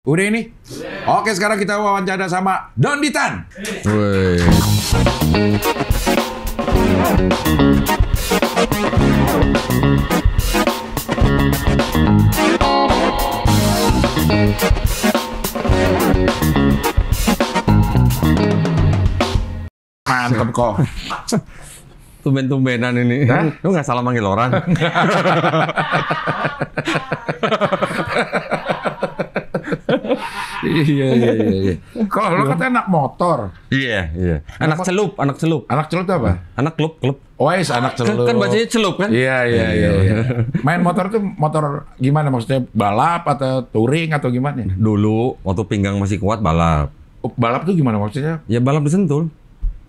Udah ini? Yeah. Oke, sekarang kita wawancara sama Don Ditan. Wey. Mantap kok. Tumben-tumbenan ini. Lu nggak salah manggil orang. Iya iya, iya iya iya. Kalau lo iya. kata anak motor. Iya iya. Anak celup, anak celup. Anak celup itu apa? Anak klub, klub. Oh, anak kan- celup. Kan, kan bacanya celup kan? Iya iya iya. Main motor tuh motor gimana maksudnya? Balap atau touring atau gimana? Dulu waktu pinggang masih kuat balap. Oh, balap tuh gimana maksudnya? Ya balap disentul.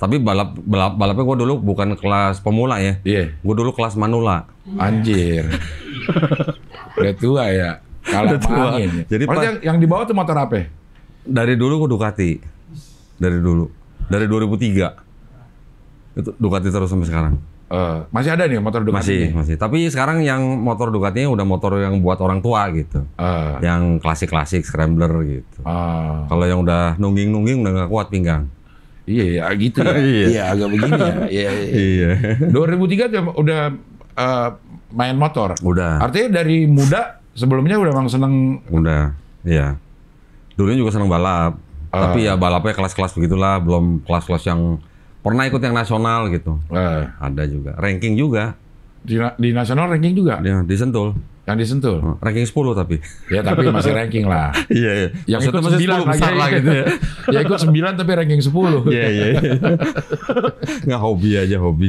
Tapi balap balap balapnya gue dulu bukan kelas pemula ya. Iya. Yeah. Gue dulu kelas manula. Anjir. Udah tua ya. Kalau angin. Jadi pas, yang, yang dibawa tuh motor apa? Dari dulu gue Ducati. Dari dulu. Dari 2003. Itu Ducati terus sampai sekarang. Uh, masih ada nih motor Ducati. Masih, masih. Tapi sekarang yang motor Ducatinya udah motor yang buat orang tua gitu. Uh. Yang klasik-klasik scrambler gitu. Uh. Kalau yang udah nungging-nungging udah gak kuat pinggang. Iya, iya gitu ya. iya, iya, agak begini ya. Iya. iya. 2003 iya. iya. udah uh, main motor. Udah. Artinya dari muda Sebelumnya udah emang seneng. Udah, iya. Dulunya juga seneng balap. Uh. Tapi ya balapnya kelas-kelas begitulah, belum kelas-kelas yang pernah ikut yang nasional gitu. Uh. Ada juga, ranking juga. Di, di nasional ranking juga? Ya, di Sentul. Yang di Sentul? Oh, ranking 10 tapi. Ya tapi masih ranking lah. Iya, iya. Yang ikut 9 besar lah gitu ya. ya ikut 9 tapi ranking 10. Iya, iya. iya. Nggak hobi aja hobi.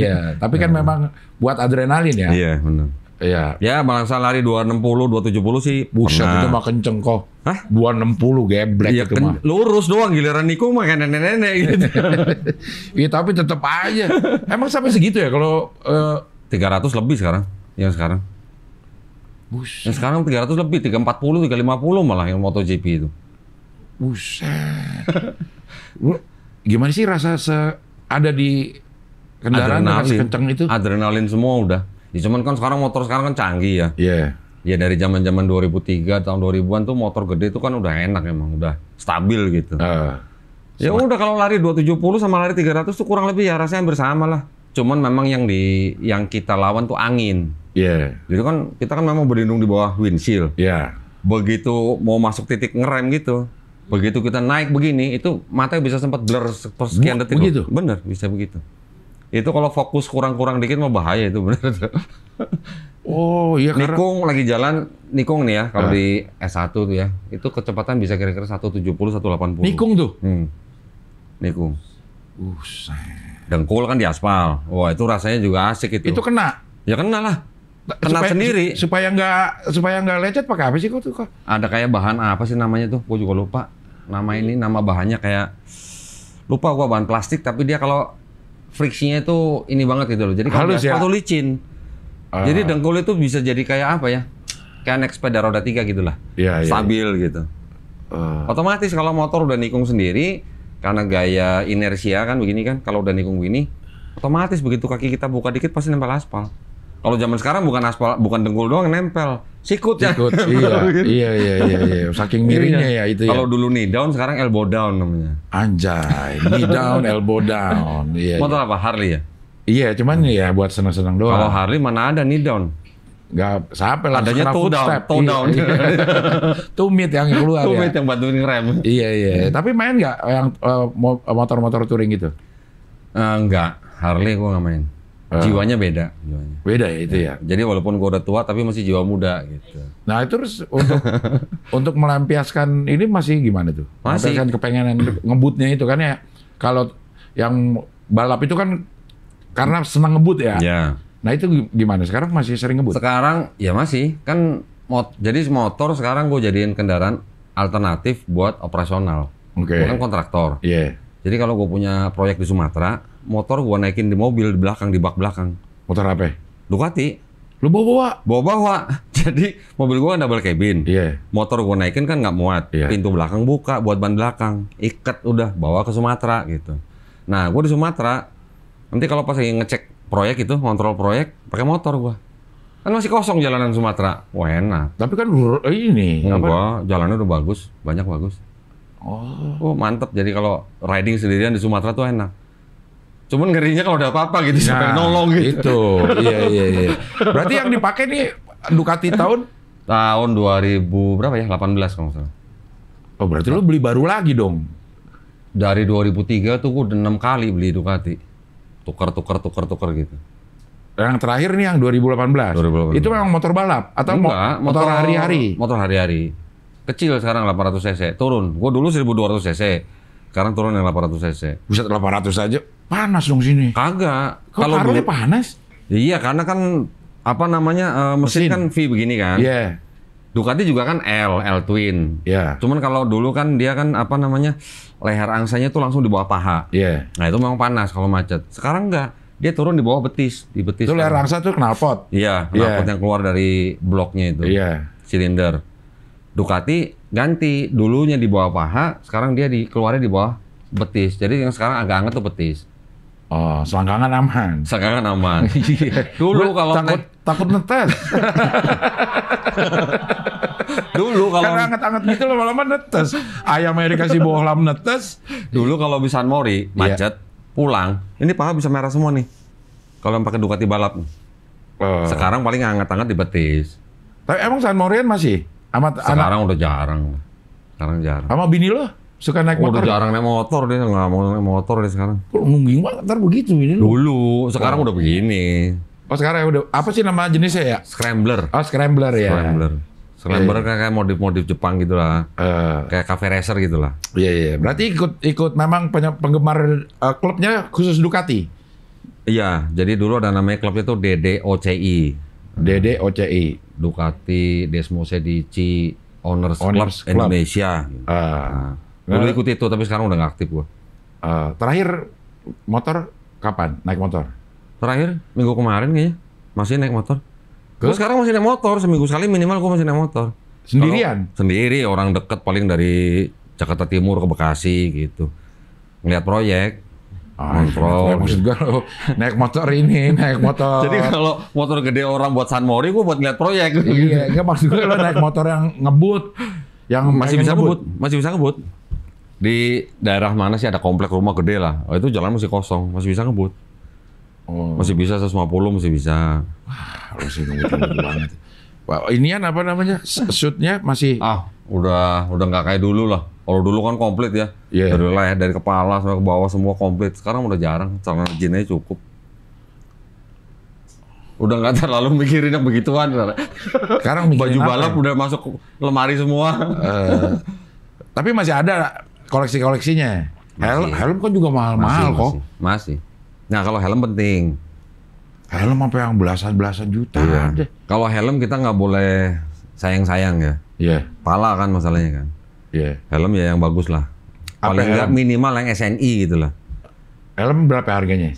Iya, tapi kan ah. memang buat adrenalin ya. Iya, benar. Iya. Ya balasan lari 260, 270 sih. Buset pernah. itu mah kenceng kok. Hah? 260 geblek ya, itu mah. Lurus doang giliran Niko mah nenek-nenek gitu. Iya tapi tetap aja. Emang sampai segitu ya kalau uh... Eh, 300 lebih sekarang. Yang sekarang. Buset. Yang sekarang 300 lebih, 340, 350 malah yang MotoGP itu. Buset. Gimana sih rasa se ada di kendaraan adrenalin. kenceng itu? Adrenalin semua udah. Ya, cuman kan sekarang motor sekarang kan canggih ya. Iya. Yeah. Ya dari zaman-zaman 2003 tahun 2000-an tuh motor gede itu kan udah enak emang, udah stabil gitu. Uh, ya sama. udah kalau lari 270 sama lari 300 tuh kurang lebih ya rasanya hampir sama lah. Cuman memang yang di yang kita lawan tuh angin. Iya. Yeah. Jadi kan kita kan memang berlindung di bawah windshield. Iya. Yeah. Begitu mau masuk titik ngerem gitu, begitu kita naik begini itu mata bisa sempat blur sekian detik. Begitu. Loh. Bener, bisa begitu. Itu kalau fokus kurang-kurang dikit mau bahaya itu benar. Oh iya karena... Nikung lagi jalan, Nikung nih ya, kalau nah. di S1 tuh ya, itu kecepatan bisa kira-kira 170, 180. Nikung tuh? Hmm. Nikung. Usai. Dengkul kan di aspal. Wah itu rasanya juga asik itu. Itu kena? Ya kena lah. Kena supaya, sendiri. Supaya nggak supaya nggak lecet pakai apa sih kok tuh kok? Ada kayak bahan apa sih namanya tuh? Gue juga lupa. Nama ini nama bahannya kayak lupa gua bahan plastik tapi dia kalau friksinya itu ini banget gitu loh. Jadi kalau ya. licin. Uh. Jadi dengkul itu bisa jadi kayak apa ya? Kayak naik sepeda roda tiga gitulah. Iya, yeah, iya. Stabil ya. gitu. Uh. Otomatis kalau motor udah nikung sendiri karena gaya inersia kan begini kan, kalau udah nikung begini, otomatis begitu kaki kita buka dikit pasti nempel aspal. Kalau zaman sekarang bukan aspal, bukan dengkul doang nempel, Sikut ya. Sikut, iya, iya, iya, iya, iya, iya, iya. Saking miringnya ya itu ya. Kalau dulu nih down, sekarang elbow down namanya. Anjay, knee down, elbow down. Iya, iya. Motor iya. apa? Harley ya? Iya, cuman hmm. ya buat senang-senang doang. Kalau Harley mana ada knee down? Gak sampai lah. Adanya toe down, toe down. Iya. Tumit yang keluar Tumit ya. yang bantuin rem. Iya, iya. Hmm. Tapi main nggak yang eh, motor motor-motor touring gitu? Uh, eh, enggak, Harley gue gak main. Ah. jiwanya beda. Jiwanya. Beda ya itu ya. ya. Jadi walaupun gue udah tua tapi masih jiwa muda gitu. Nah itu terus untuk untuk melampiaskan ini masih gimana tuh? Masih. Melampiaskan kepengenan ngebutnya itu kan ya. Kalau yang balap itu kan karena senang ngebut ya. Ya. Nah itu gimana? Sekarang masih sering ngebut? Sekarang ya masih kan mot jadi motor sekarang gue jadiin kendaraan alternatif buat operasional. Oke. Okay. Bukan kontraktor. Iya. Yeah. Jadi kalau gue punya proyek di Sumatera, motor gua naikin di mobil di belakang di bak belakang. Motor apa? Ducati. Lu bawa bawa? Bawa bawa. Jadi mobil gua kan double cabin. Iya. Yeah. Motor gua naikin kan nggak muat. Yeah. Pintu belakang buka buat ban belakang. Ikat udah bawa ke Sumatera gitu. Nah, gua di Sumatera nanti kalau pas lagi ngecek proyek itu, kontrol proyek pakai motor gua. Kan masih kosong jalanan Sumatera. Wah, enak. Tapi kan eh, ini gua jalannya udah bagus, banyak bagus. Oh. Oh, mantap. Jadi kalau riding sendirian di Sumatera tuh enak Cuman ngerinya kalau ada apa-apa gitu nah, sampai nolong gitu. Itu. iya iya iya. Berarti yang dipakai nih Ducati tahun tahun 2000 berapa ya? 18 kalau salah. Oh, berarti nah. lo beli baru lagi dong. Dari 2003 tuh gue udah 6 kali beli Ducati. tuker tuker tuker tuker gitu. Yang terakhir nih yang 2018. 2018. Itu memang motor balap atau Enggak, motor hari-hari? Motor hari-hari. Kecil sekarang 800 cc, turun. Gue dulu 1200 cc. Sekarang turun yang 800 cc. Buset 800 aja Panas dong sini. Kagak. Kalau taruhnya panas? Iya, karena kan apa namanya uh, mesin, mesin kan V begini kan. Iya. Yeah. Ducati juga kan L, L twin. Iya. Yeah. Cuman kalau dulu kan dia kan apa namanya leher angsanya tuh langsung di bawah paha. Iya. Yeah. Nah itu memang panas kalau macet. Sekarang enggak. Dia turun di bawah betis, di betis. Itu kan. leher angsa tuh knalpot. Iya, iya. knalpot yeah. yang keluar dari bloknya itu. Iya. Yeah. Silinder. Ducati ganti dulunya di bawah paha, sekarang dia di keluarnya di bawah betis. Jadi yang sekarang agak anget tuh betis. Oh, selangkangan aman. Selangkangan aman. Iya. Dulu kalau takut takut netes. Dulu kalau Karena anget-anget gitu lama-lama netes. Ayam dikasih bohlam netes. Dulu kalau bisa Mori iya. macet yeah. pulang, ini paha bisa merah semua nih. Kalau pakai Ducati balap. Uh. Sekarang paling anget-anget di betis. Tapi emang San Morian masih? Amat, Sekarang anak... udah jarang. Sekarang jarang. Sama bini lo? suka naik motor. Udah jarang naik motor dia nggak mau naik motor dia sekarang. Kalau nungging banget ntar begitu ini. Dulu, sekarang udah begini. Oh sekarang udah apa sih nama jenisnya ya? Scrambler. Oh scrambler ya. Scrambler. Scrambler yeah. Iya. kayak modif-modif Jepang gitu lah. Uh, kayak cafe racer gitu lah. Iya yeah, iya. Berarti ikut ikut memang penggemar eh, klubnya khusus Ducati. Iya, jadi dulu ada namanya klubnya tuh DDOCI. DDOCI. Ducati Desmosedici Owners, Owners Club, Club Indonesia. Uh. Nah Dulu nah. ikut itu tapi sekarang udah nggak aktif gua. Uh, terakhir motor kapan? Naik motor? Terakhir minggu kemarin kayaknya masih naik motor. Gue sekarang masih naik motor seminggu sekali minimal gue masih naik motor. Sendirian? Kalo sendiri orang deket paling dari Jakarta Timur ke Bekasi gitu. Ngeliat proyek. Oh, oh, maksud gue lo naik motor ini, naik motor. Jadi kalau motor gede orang buat San Mori, gue buat ngeliat proyek. Iya, gitu. maksud gue lo naik motor yang ngebut, yang masih bisa ngebut. ngebut, masih bisa ngebut di daerah mana sih ada komplek rumah gede lah. Oh, itu jalan masih kosong, masih bisa ngebut. Oh. Masih bisa 150 masih bisa. Wah, masih ngebut banget. Wah, inian apa namanya? Shootnya masih ah udah udah nggak kayak dulu lah. Kalau dulu kan komplit ya. Yeah. Dari ya, dari kepala sampai ke bawah semua komplit. Sekarang udah jarang, celana jinnya cukup. Udah nggak terlalu mikirin yang begituan. Sekarang baju balap ya? udah masuk lemari semua. Uh, tapi masih ada Koleksi-koleksinya. Helm, helm kan juga mahal-mahal kok. Masih. Nah kalau helm penting. Helm apa yang belasan-belasan juta iya. Kalau helm kita nggak boleh sayang-sayang ya. Iya. Yeah. Pala kan masalahnya kan. Iya. Yeah. Helm ya yang bagus lah. Paling nggak minimal yang SNI gitu lah. Helm berapa harganya?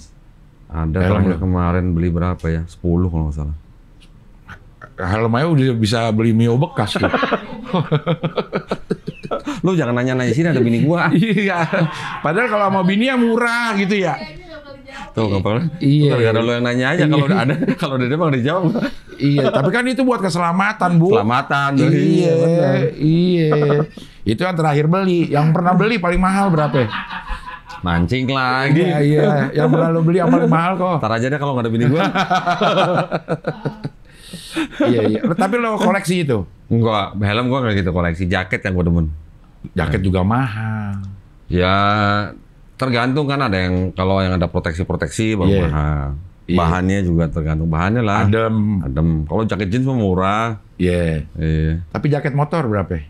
Ada helm terakhir ya? kemarin beli berapa ya? Sepuluh kalau nggak salah. Helm aja udah bisa beli Mio bekas gitu. Lu jangan nanya-nanya sini ada bini gua. iya. Padahal kalau mau bini yang murah gitu ya. Tuh apa Iya. Gara-gara lu yang nanya aja kalau udah iya. ada kalau udah ada bang dijawab. iya, tapi kan itu buat keselamatan, Bu. Keselamatan. Iya. Iya, iya, iya. itu yang terakhir beli. Yang pernah beli paling mahal berapa? Mancing lagi. Iya, iya. Yang pernah lu beli yang paling mahal kok. Ntar aja deh kalau nggak ada bini gua iya iya. Tapi lo koleksi itu? Enggak, helm gua nggak gitu koleksi. Jaket yang gua demen. Jaket juga mahal. Ya tergantung kan ada yang kalau yang ada proteksi-proteksi baru yeah. mahal. Yeah. Bahannya juga tergantung bahannya lah. Adem. Adem. Kalau jaket jeans mah murah. Iya. Yeah. Yeah. Tapi jaket motor berapa?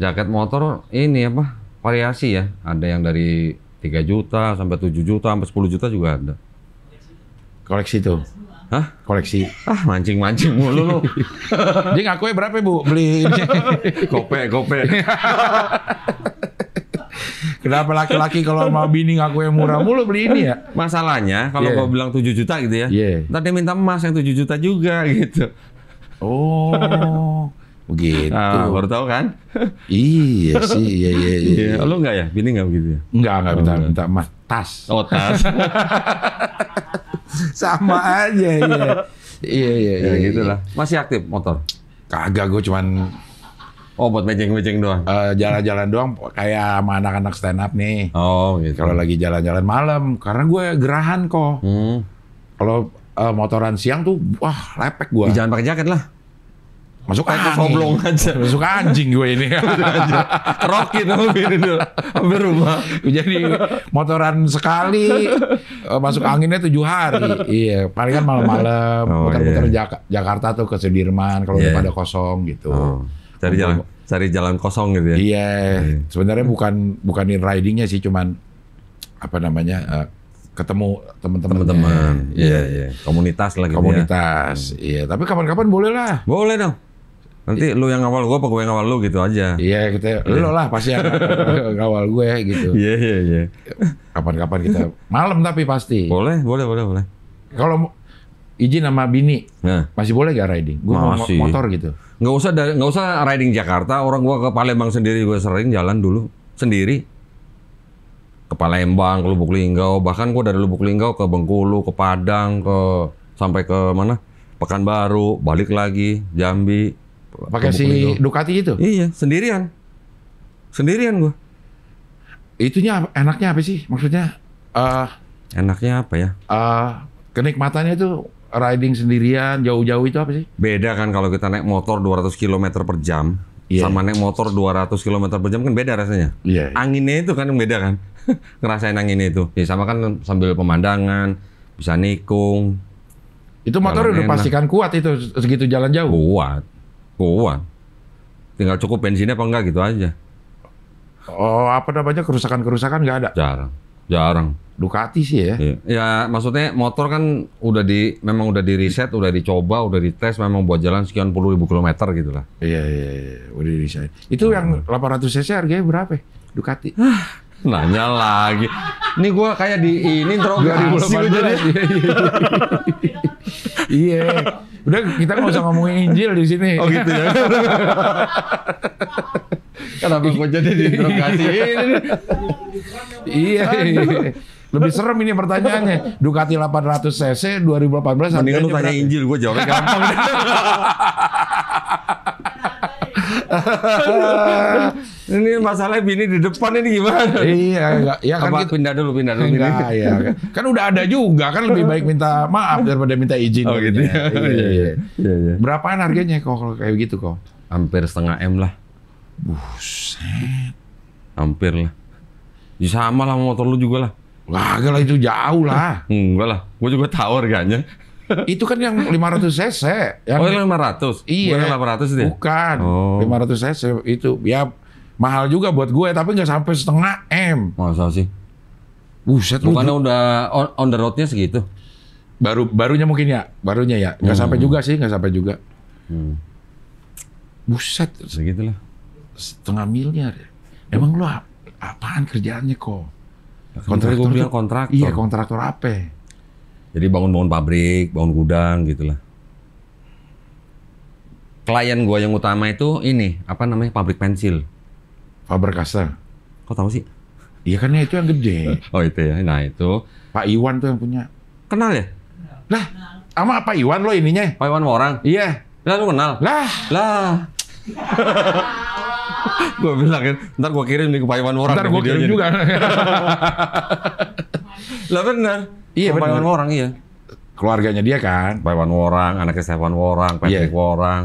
Jaket motor ini apa? Variasi ya. Ada yang dari 3 juta sampai 7 juta sampai 10 juta juga ada. Koleksi itu. Hah? Koleksi. Ah, mancing-mancing mulu lu. Dia ngakunya berapa, Bu? Beli kope, kope. Kenapa laki-laki kalau mau bini ngaku yang murah mulu beli ini ya? Masalahnya kalau yeah. gua bilang 7 juta gitu ya. Yeah. Ntar dia minta emas yang 7 juta juga gitu. Oh. Begitu. Nah, baru tahu kan? iya sih, iya iya iya. Yeah. Iya. Lu enggak ya? Bini enggak begitu ya? Enggak, enggak minta minta oh, emas. Tas. Oh, tas. Sama aja iya. Iya, iya, ya. Iya iya iya. Ya, gitu lah. Masih aktif motor? Kagak gue cuman Oh buat mecing-mecing doang? Eh, jalan-jalan uh, doang kayak sama anak-anak stand up nih. Oh gitu. Kalau lagi jalan-jalan malam karena gue gerahan kok. Hmm. Kalau uh, motoran siang tuh wah lepek gue. Jangan pakai jaket lah. Masuk angin. Soblong aja. Masuk anjing gue ini. Rokin hampir hampir rumah. Jadi motoran sekali eh, masuk anginnya tujuh hari. Iya, paling kan malam-malam oh, muter-muter iya. Jakarta tuh ke Sudirman kalau yeah. Iya. pada kosong gitu. Oh, cari jalan cari jalan kosong gitu ya. Iya. Yeah. Sebenarnya bukan bukan ridingnya sih cuman apa namanya uh, ketemu teman-teman teman-teman iya, iya iya komunitas lah gitu ya. komunitas hmm. iya tapi kapan-kapan boleh lah boleh dong Nanti iya. lu yang ngawal gue apa gue yang ngawal lu gitu aja. Iya, kita yeah. lu iya. lah pasti yang ngawal gue gitu. Iya, yeah, iya, yeah, iya. Yeah. Kapan-kapan kita malam tapi pasti. Boleh, boleh, boleh, boleh. Kalau izin sama bini, nah. masih boleh gak riding? Gue mau motor gitu. Nggak usah dari, nggak usah riding Jakarta. Orang gue ke Palembang sendiri gue sering jalan dulu sendiri. Ke Palembang, ke Lubuk Linggau, bahkan gue dari Lubuk Linggau ke Bengkulu, ke Padang, ke sampai ke mana? Pekanbaru, balik lagi, Jambi, Pakai si itu. Ducati itu? Iya, sendirian. Sendirian gua. Itunya enaknya apa sih? Maksudnya uh, enaknya apa ya? Uh, kenikmatannya itu riding sendirian jauh-jauh itu apa sih? Beda kan kalau kita naik motor 200 km per jam yeah. sama naik motor 200 km per jam kan beda rasanya. yeah. Iya. Anginnya itu kan yang beda kan. Ngerasain anginnya itu. Ya sama kan sambil pemandangan, bisa nikung. Itu motor udah enak. pastikan kuat itu segitu jalan jauh. Kuat. Goa. Tinggal cukup bensinnya apa enggak gitu aja. Oh, apa namanya kerusakan-kerusakan enggak ada? Jarang. Jarang. Ducati sih ya. Iya. Ya, maksudnya motor kan udah di memang udah di riset, udah dicoba, udah dites memang buat jalan sekian puluh ribu kilometer gitu lah. Iya, iya, iya, udah di riset. Itu yang yang 800 cc harganya berapa? Ducati. Nanya lagi. Ini gua kayak di ini interogasi jadi. Iya. Udah kita nggak usah ngomongin Injil di sini. Oh gitu ya. Kenapa gue jadi diinterogasi? iya. Lebih serem ini pertanyaannya. Ducati 800 cc 2018 Mendingan lu tanya Injil, gue jawabnya gampang. ini masalah bini di depan ini gimana? Iya, enggak. Ya kan kita, gitu. pindah dulu, pindah dulu. Enggak, bini. ya. Kan. kan udah ada juga, kan lebih baik minta maaf daripada minta izin. Oh gitu. Ya. Iya, iya. iya, iya. Berapaan harganya kok kalau kayak gitu kok? Hampir setengah M lah. Buset. Hampir lah. Ya sama lah motor lu juga lah. Enggak lah itu jauh lah. Enggak lah, Gue juga tahu harganya itu kan yang 500 cc. Yang oh, yang 500? Iya. Bukan 500 deh. Bukan. Oh. 500 cc itu ya mahal juga buat gue tapi nggak sampai setengah M. Masa sih? Buset Bukannya lu. udah on, on the roadnya segitu? Baru barunya mungkin ya, barunya ya. Nggak hmm. sampai juga sih, nggak sampai juga. Hmm. Buset. Segitulah. Setengah miliar. Emang lu apaan kerjaannya kok? Kontraktor kontraktor. Iya, kontraktor apa? Jadi bangun-bangun pabrik, bangun gudang gitulah. Klien gue yang utama itu ini apa namanya pabrik pensil. Faber Castell. Kok tahu sih? Iya kan itu yang gede. oh itu ya. Nah itu. Pak Iwan tuh yang punya. Kenal ya? Lah, sama Pak Iwan lo ininya? Pak Iwan orang? Iya. Lah lu kenal? Lah. Lah. gue bilang kan, ntar gue kirim nih ke payaman orang. Ntar gue kirim juga. lah benar. Iya, payaman orang iya. Keluarganya dia kan, payaman orang, anaknya Stefan Worang, iya. Patrick yeah. Worang.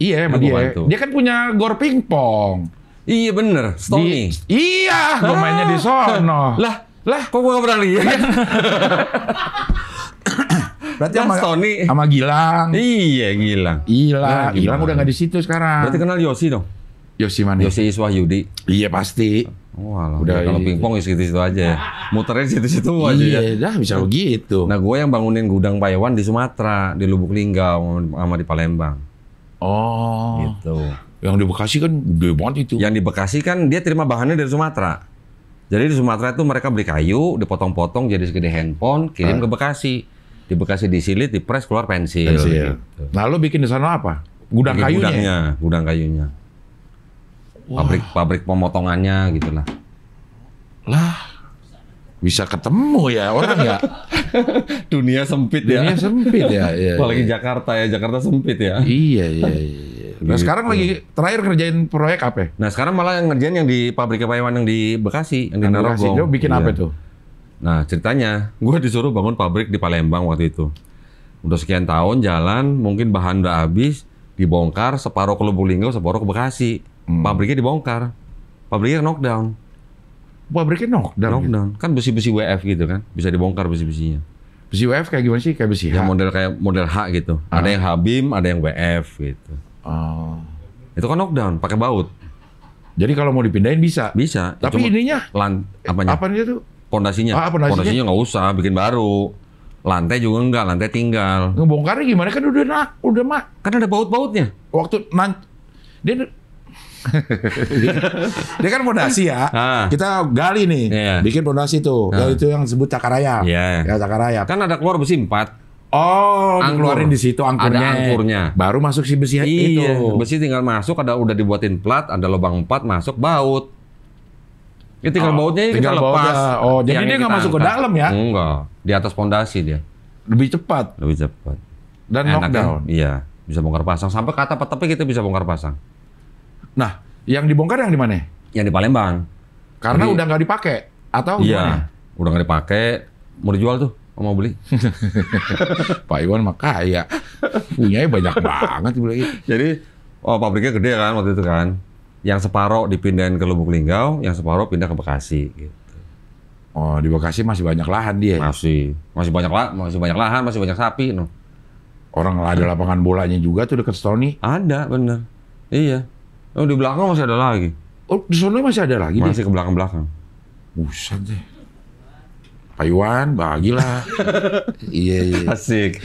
Iya, ya, dia. Dia kan punya gor pingpong. Iya bener, Stony. Di, iya, gue mainnya di sono. Lah, lah, kok gue gak pernah lihat? Berarti sama Stony, sama Gilang. Iya, Gilang. Nah, Gilang, Gilang, Gilang udah gak di situ sekarang. Berarti kenal Yosi dong. Yosi mana? Yosi Iswahyudi. Iya pasti. Wah, oh, udah iya, kalau pingpong ya situ-situ aja ya. Muterin situ-situ aja ya. iya, ya. dah bisa begitu. Nah, gue yang bangunin gudang Payawan di Sumatera, di Lubuk Linggau sama di Palembang. Oh. Gitu. Yang di Bekasi kan gede banget itu. Yang di Bekasi kan dia terima bahannya dari Sumatera. Jadi di Sumatera itu mereka beli kayu, dipotong-potong jadi segede handphone, kirim Hah? ke Bekasi. Di Bekasi disilit, dipres, keluar pensil. pensil. Gitu. Nah, bikin di sana apa? Gudang bikin kayunya. Ya? Gudangnya, gudang kayunya. Wah. pabrik pemotongannya gitu lah Lah bisa ketemu ya orang ya dunia sempit ya dunia sempit ya, ya apalagi ya. Jakarta ya Jakarta sempit ya iya, iya iya iya Nah gitu. sekarang lagi terakhir kerjain proyek apa? Nah sekarang malah yang ngerjain yang di pabrik kepayawan yang di Bekasi, yang di Narogong. Bekasi bikin iya. apa tuh? Nah ceritanya, gue disuruh bangun pabrik di Palembang waktu itu. Udah sekian tahun jalan, mungkin bahan udah habis, dibongkar separuh ke Lubuk Linggau, separuh ke Bekasi hmm. pabriknya dibongkar, pabriknya knockdown. Pabriknya knockdown. Knockdown. Gitu. Kan besi-besi WF gitu kan, bisa dibongkar besi-besinya. Besi WF kayak gimana sih? Kayak besi H. Ya model kayak model H gitu. Ah. Ada yang H beam, ada yang WF gitu. Oh. Itu kan knockdown, pakai baut. Jadi kalau mau dipindahin bisa. Bisa. Ya, Tapi ininya lan apanya? Apanya tuh? Pondasinya. Ah, pondasinya. Pondasinya nggak usah, bikin baru. Lantai juga enggak, lantai tinggal. Ngebongkarnya gimana kan udah nak, udah mak. Kan ada baut-bautnya. Waktu nanti dia dia kan pondasi ya. Ah. Kita gali nih, yeah. bikin pondasi tuh. Ah. Itu yang disebut cakaraya. Yeah. Ya cakaraya. Kan ada keluar besi empat. Oh, Angkur. keluarin di situ angkurnya. Ada angkurnya. Baru masuk si besi iya, itu. Besi tinggal masuk, ada udah dibuatin plat, ada lubang empat, masuk baut. Ini ya, tinggal oh, bautnya tinggal kita lepas. Bautnya. Oh, jadi dia nggak masuk ke dalam ya? Enggak, di atas pondasi dia. Lebih cepat. Lebih cepat. Dan Enak knockdown. Kan? Iya, bisa bongkar pasang. Sampai kata tapi kita bisa bongkar pasang. Nah, yang dibongkar yang di mana? Yang di Palembang. Karena Jadi, udah nggak dipakai atau iya, gimana? udah nggak dipakai, mau dijual tuh, mau beli. Pak Iwan mah kaya, punyanya banyak banget lagi. Jadi oh pabriknya gede kan waktu itu kan. Yang separuh dipindahin ke Lubuk Linggau, yang separuh pindah ke Bekasi gitu. Oh, di Bekasi masih banyak lahan dia. Masih, masih banyak lah, masih banyak lahan, masih banyak sapi no. Orang ada lapangan bolanya juga tuh dekat Stony. Ada, bener. Iya. Oh di belakang masih ada lagi. Oh di sana masih ada lagi. Masih deh. ke belakang belakang. Buset deh. Pak Iwan, bagilah. iya, iya. Asik.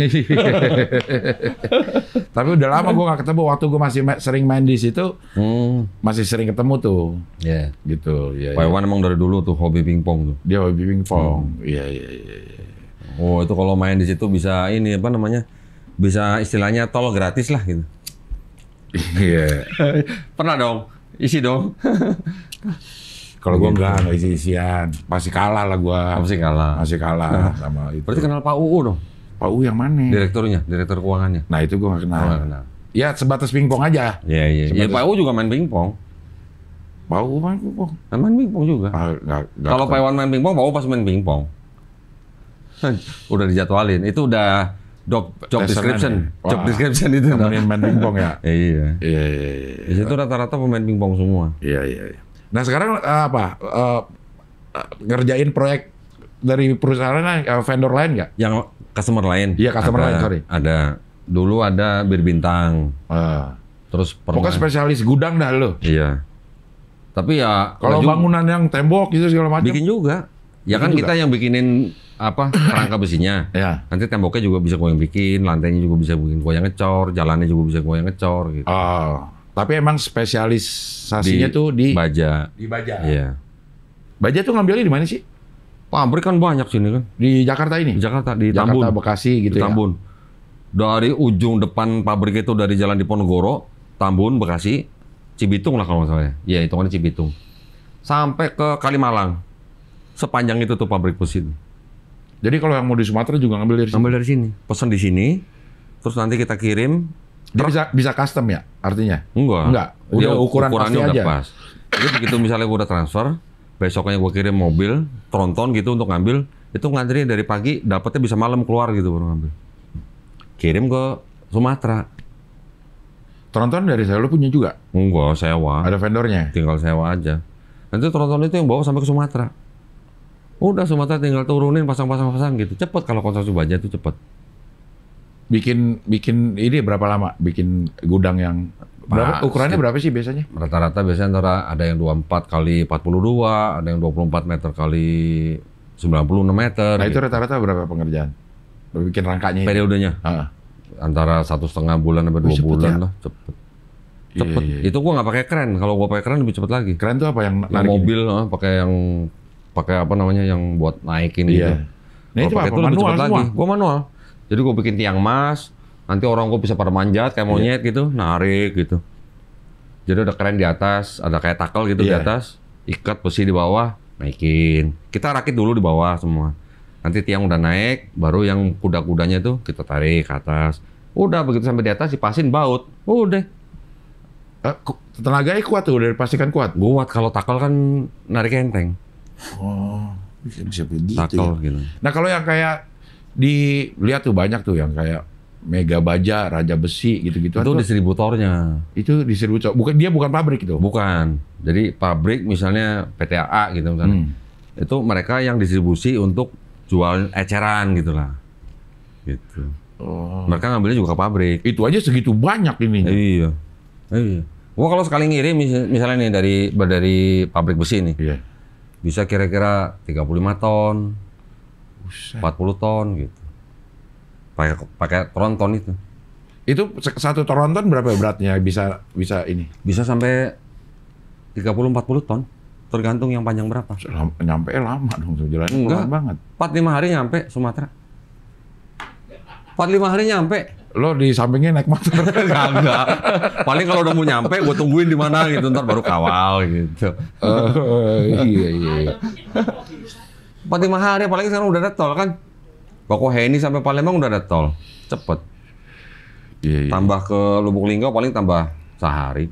Tapi udah lama gue gak ketemu. Waktu gue masih sering main di situ, hmm. masih sering ketemu tuh. Iya. Yeah. Gitu. Ya, Pak ya. Iwan emang dari dulu tuh hobi pingpong tuh. Dia hobi pingpong. Iya, hmm. iya, iya. Ya. Oh itu kalau main di situ bisa ini apa namanya? Bisa istilahnya tol gratis lah gitu. Iya. Pernah dong, isi dong. Kalau gue enggak, enggak isi-isian. pasti kalah lah gue. Masih kalah. Pasti kalah nah, sama itu. Berarti kenal Pak UU dong? Pak UU yang mana? Direkturnya, direktur keuangannya. Nah itu gue gak kenal. Oh, kenal. Ya sebatas pingpong aja. Iya, iya. Ya Pak UU juga main pingpong. Pak UU main pingpong. Nah, main pingpong juga. Ah, Kalau Pak Iwan main pingpong, Pak UU pas main pingpong. udah dijadwalin. Itu udah job job description, ya. job description itu. pemain main pingpong ya. iya. Iya. iya, iya. Itu iya. rata-rata pemain pingpong semua. Iya iya. iya. Nah sekarang eh, apa uh, ngerjain proyek dari perusahaan lain, eh, vendor lain nggak? Yang customer lain. Iya customer ada, lain sorry. Ada dulu ada bir bintang. Uh. Terus pernah. Pokoknya spesialis gudang dah lo. Iya. Tapi ya kalau bangunan yang tembok itu segala macam. Bikin juga. Ya kan bikin kan juga. kita yang bikinin apa kerangka besinya. ya. Nanti temboknya juga bisa gue yang bikin, lantainya juga bisa bikin gue yang ngecor, jalannya juga bisa gue yang ngecor gitu. Oh. Tapi emang spesialisasinya di, tuh di baja. Di baja. Ya, Baja tuh ngambilnya di mana sih? Pabrik kan banyak sini kan. Di Jakarta ini? Di Jakarta, di Jakarta, Tambun. Jakarta, Bekasi gitu di Tambun. ya. Tambun. Dari ujung depan pabrik itu dari Jalan Diponegoro, Tambun, Bekasi, Cibitung lah kalau misalnya. Iya, kan Cibitung. Sampai ke Kalimalang. Sepanjang itu tuh pabrik besi jadi kalau yang mau di Sumatera juga ngambil dari sini. Ngambil dari sini. Pesan di sini, terus nanti kita kirim. Dia bisa bisa custom ya artinya? Enggak. Enggak. Udah dia ukuran ukurannya udah aja. pas. Jadi begitu misalnya gue udah transfer, besoknya gue kirim mobil, tronton gitu untuk ngambil, itu ngantri dari pagi, dapatnya bisa malam keluar gitu baru ngambil. Kirim ke Sumatera. Tronton dari saya lu punya juga? Enggak, sewa. Ada vendornya? Tinggal sewa aja. Nanti tronton itu yang bawa sampai ke Sumatera. Udah Sumatera tinggal turunin pasang-pasang-pasang gitu. Cepet kalau konstruksi baja itu cepet. Bikin bikin ini berapa lama? Bikin gudang yang Berapa, ukurannya berapa sih biasanya? Rata-rata biasanya antara ada yang 24 kali 42, ada yang 24 meter kali 96 meter. Nah gitu. itu rata-rata berapa pengerjaan? Bikin rangkanya? Periodenya? Antara satu setengah bulan sampai dua bulan ya? lah, cepet. Iya, cepet. iya, iya, iya. Itu gua nggak pakai keren. Kalau gua pakai keren lebih cepet lagi. Keren tuh apa yang? yang mobil, pakai yang pakai apa namanya yang buat naikin iya. gitu. Nah, itu pakai itu lebih cepat lagi. Gua manual. Jadi gua bikin tiang emas, nanti orang gua bisa pada manjat kayak iya. monyet iya. gitu, narik gitu. Jadi udah keren di atas, ada kayak takel gitu iya. di atas, ikat besi di bawah, naikin. Kita rakit dulu di bawah semua. Nanti tiang udah naik, baru yang kuda-kudanya tuh kita tarik ke atas. Udah begitu sampai di atas dipasin baut. Udah. Eh, tenaganya kuat tuh udah dipastikan kuat. Kuat kalau takal kan narik enteng. Oh, bisa begitu. Tackle, ya. gitu. Nah kalau yang kayak dilihat tuh banyak tuh yang kayak Mega Baja, Raja Besi gitu-gitu. Itu distributornya. Itu distributor. Bukan dia bukan pabrik itu. Bukan. Jadi pabrik misalnya PT PTAA gitu kan. Hmm. Itu mereka yang distribusi untuk jual eceran gitu lah. Gitu. Oh. Mereka ngambilnya juga ke pabrik. Itu aja segitu banyak ini. Iya. Iya. Wah kalau sekali ngirim misalnya nih dari dari pabrik besi nih. Iya bisa kira-kira 35 ton, Usah. 40 ton gitu. Pakai pakai tronton itu. Itu satu tronton berapa beratnya bisa bisa ini? Bisa sampai 30 40 ton, tergantung yang panjang berapa. Lama, nyampe lama dong jalan Enggak, banget. 4 5 hari nyampe Sumatera. 4 5 hari nyampe lo di sampingnya naik motor enggak paling kalau udah mau nyampe gue tungguin di mana gitu ntar baru kawal gitu uh, iya iya, paling mahal paling sekarang udah ada tol kan Bako Heni sampai Palembang udah ada tol cepet iya, iya, iya. tambah ke Lubuk Linggau paling tambah sehari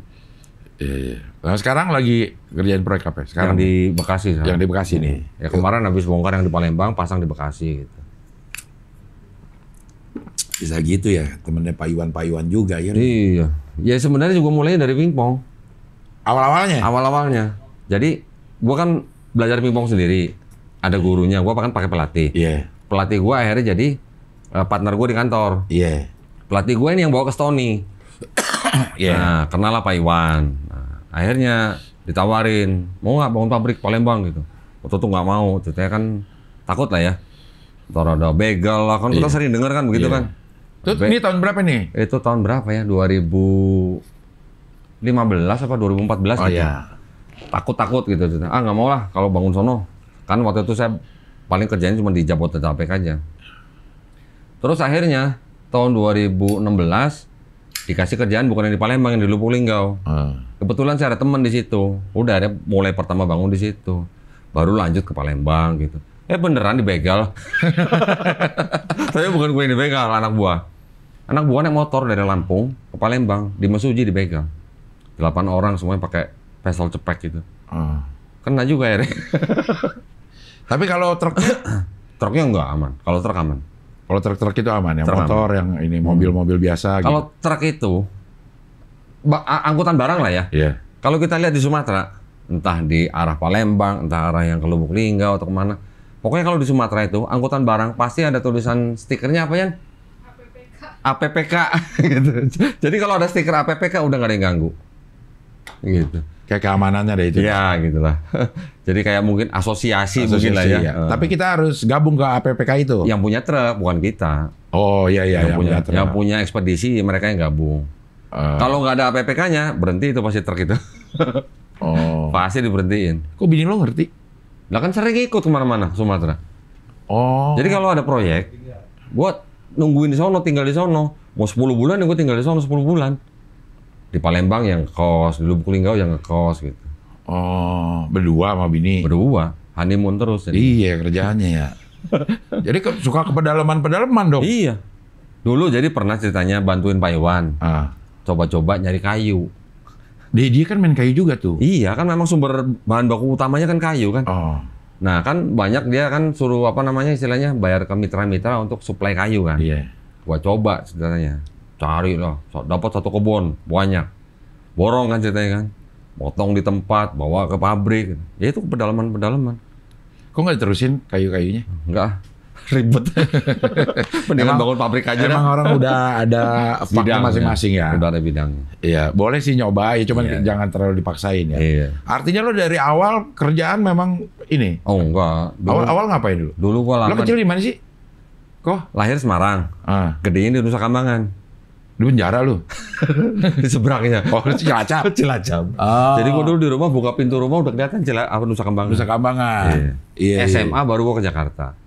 iya, iya. Nah, sekarang lagi kerjain proyek apa sekarang yang di Bekasi sekarang. yang di Bekasi nih ya kemarin habis bongkar yang di Palembang pasang di Bekasi gitu bisa gitu ya temennya Pak Iwan Pak Iwan juga ya iya ya sebenarnya juga mulainya dari pingpong awal awalnya awal awalnya jadi gua kan belajar pingpong sendiri ada gurunya gua kan pakai pelatih yeah. pelatih gua akhirnya jadi eh, partner gua di kantor yeah. pelatih gua ini yang bawa ke Stony yeah. nah kenal lah Pak Iwan nah, akhirnya ditawarin mau nggak bangun pabrik Palembang gitu waktu itu nggak mau ceritanya kan takut lah ya Tornado begal lah kan kita iya. sering dengar kan begitu iya. kan. Itu Be ini tahun berapa nih? Itu tahun berapa ya? 2015 apa 2014 oh, gitu. Ya. Iya. Takut-takut gitu. Ah nggak mau lah kalau bangun sono. Kan waktu itu saya paling kerjanya cuma di Jabodetabek aja. Terus akhirnya tahun 2016 dikasih kerjaan bukan yang di Palembang yang di Lubuk-Linggau. Hmm. Ah. Kebetulan saya ada teman di situ. Udah ada mulai pertama bangun di situ. Baru lanjut ke Palembang gitu. Eh beneran dibegal. Tapi bukan gue yang dibegal, anak buah. Anak buah naik motor dari Lampung ke Palembang, di Mesuji dibegal. Delapan orang semuanya pakai pesel cepek gitu. Hmm. Kena juga ya. Tapi kalau truk truknya enggak aman. Kalau truk aman. Kalau truk-truk itu aman ya? Truk motor aman. yang ini, hmm. mobil-mobil biasa gitu. Kalau gitu. truk itu, angkutan barang lah ya. Yeah. Kalau kita lihat di Sumatera, entah di arah Palembang, entah arah yang ke Lubuk Linggau atau kemana, Pokoknya kalau di Sumatera itu angkutan barang pasti ada tulisan stikernya apa ya? APPK. APPK gitu. Jadi kalau ada stiker APPK udah nggak ada yang ganggu. Gitu. Kayak keamanannya deh itu. Ya gitulah. Jadi kayak mungkin asosiasi, asosiasi mungkin lah ya. ya. Tapi kita harus gabung ke APPK itu. Yang punya truk bukan kita. Oh iya iya yang, yang punya, punya truk. Yang punya ekspedisi mereka yang gabung. Uh. Kalau nggak ada APPK-nya berhenti itu pasti truk itu. oh. Pasti diberhentiin. Kok bini lo ngerti? Lah kan sering ikut kemana-mana Sumatera. Oh. Jadi kalau ada proyek, gua nungguin di sono, tinggal di sono. Mau 10 bulan ya gua tinggal di sono 10 bulan. Di Palembang yang kos, di Lubuk Linggau yang kos gitu. Oh, berdua sama bini. Berdua, honeymoon terus. Jadi. Iya kerjaannya ya. jadi ke, suka ke pedalaman-pedalaman dong. Iya. Dulu jadi pernah ceritanya bantuin Pak Iwan. Ah. Coba-coba nyari kayu. Dia, dia kan main kayu juga tuh. Iya kan memang sumber bahan baku utamanya kan kayu kan. Oh. Nah kan banyak dia kan suruh apa namanya istilahnya bayar ke mitra-mitra untuk supply kayu kan. Iya. Yeah. Gua coba ceritanya. Cari loh, dapat satu kebun banyak. Borong kan ceritanya kan. Potong di tempat, bawa ke pabrik. Ya itu pedalaman-pedalaman. Kok nggak diterusin kayu-kayunya? Enggak ribet. Mendingan bangun pabrik aja. Emang dah. orang udah ada bidang masing-masing ya. ya. Udah ada bidang. Iya, boleh sih nyoba ya, cuman iya. jangan terlalu dipaksain ya. Iya. Artinya lo dari awal kerjaan memang ini. Oh enggak. Dulu, awal awal ngapain dulu? Dulu gua lama. Lo kecil di mana sih? Kok? Lahir Semarang. Ah. Gedein di Nusa Kambangan. Di penjara lu. di seberangnya. Oh, di Cilacap. Cilacap. Oh. Jadi gua dulu di rumah buka pintu rumah udah kelihatan Cilacap apa Nusa Kambangan. Nusa Kambangan. Iya. iya SMA iya. baru gua ke Jakarta.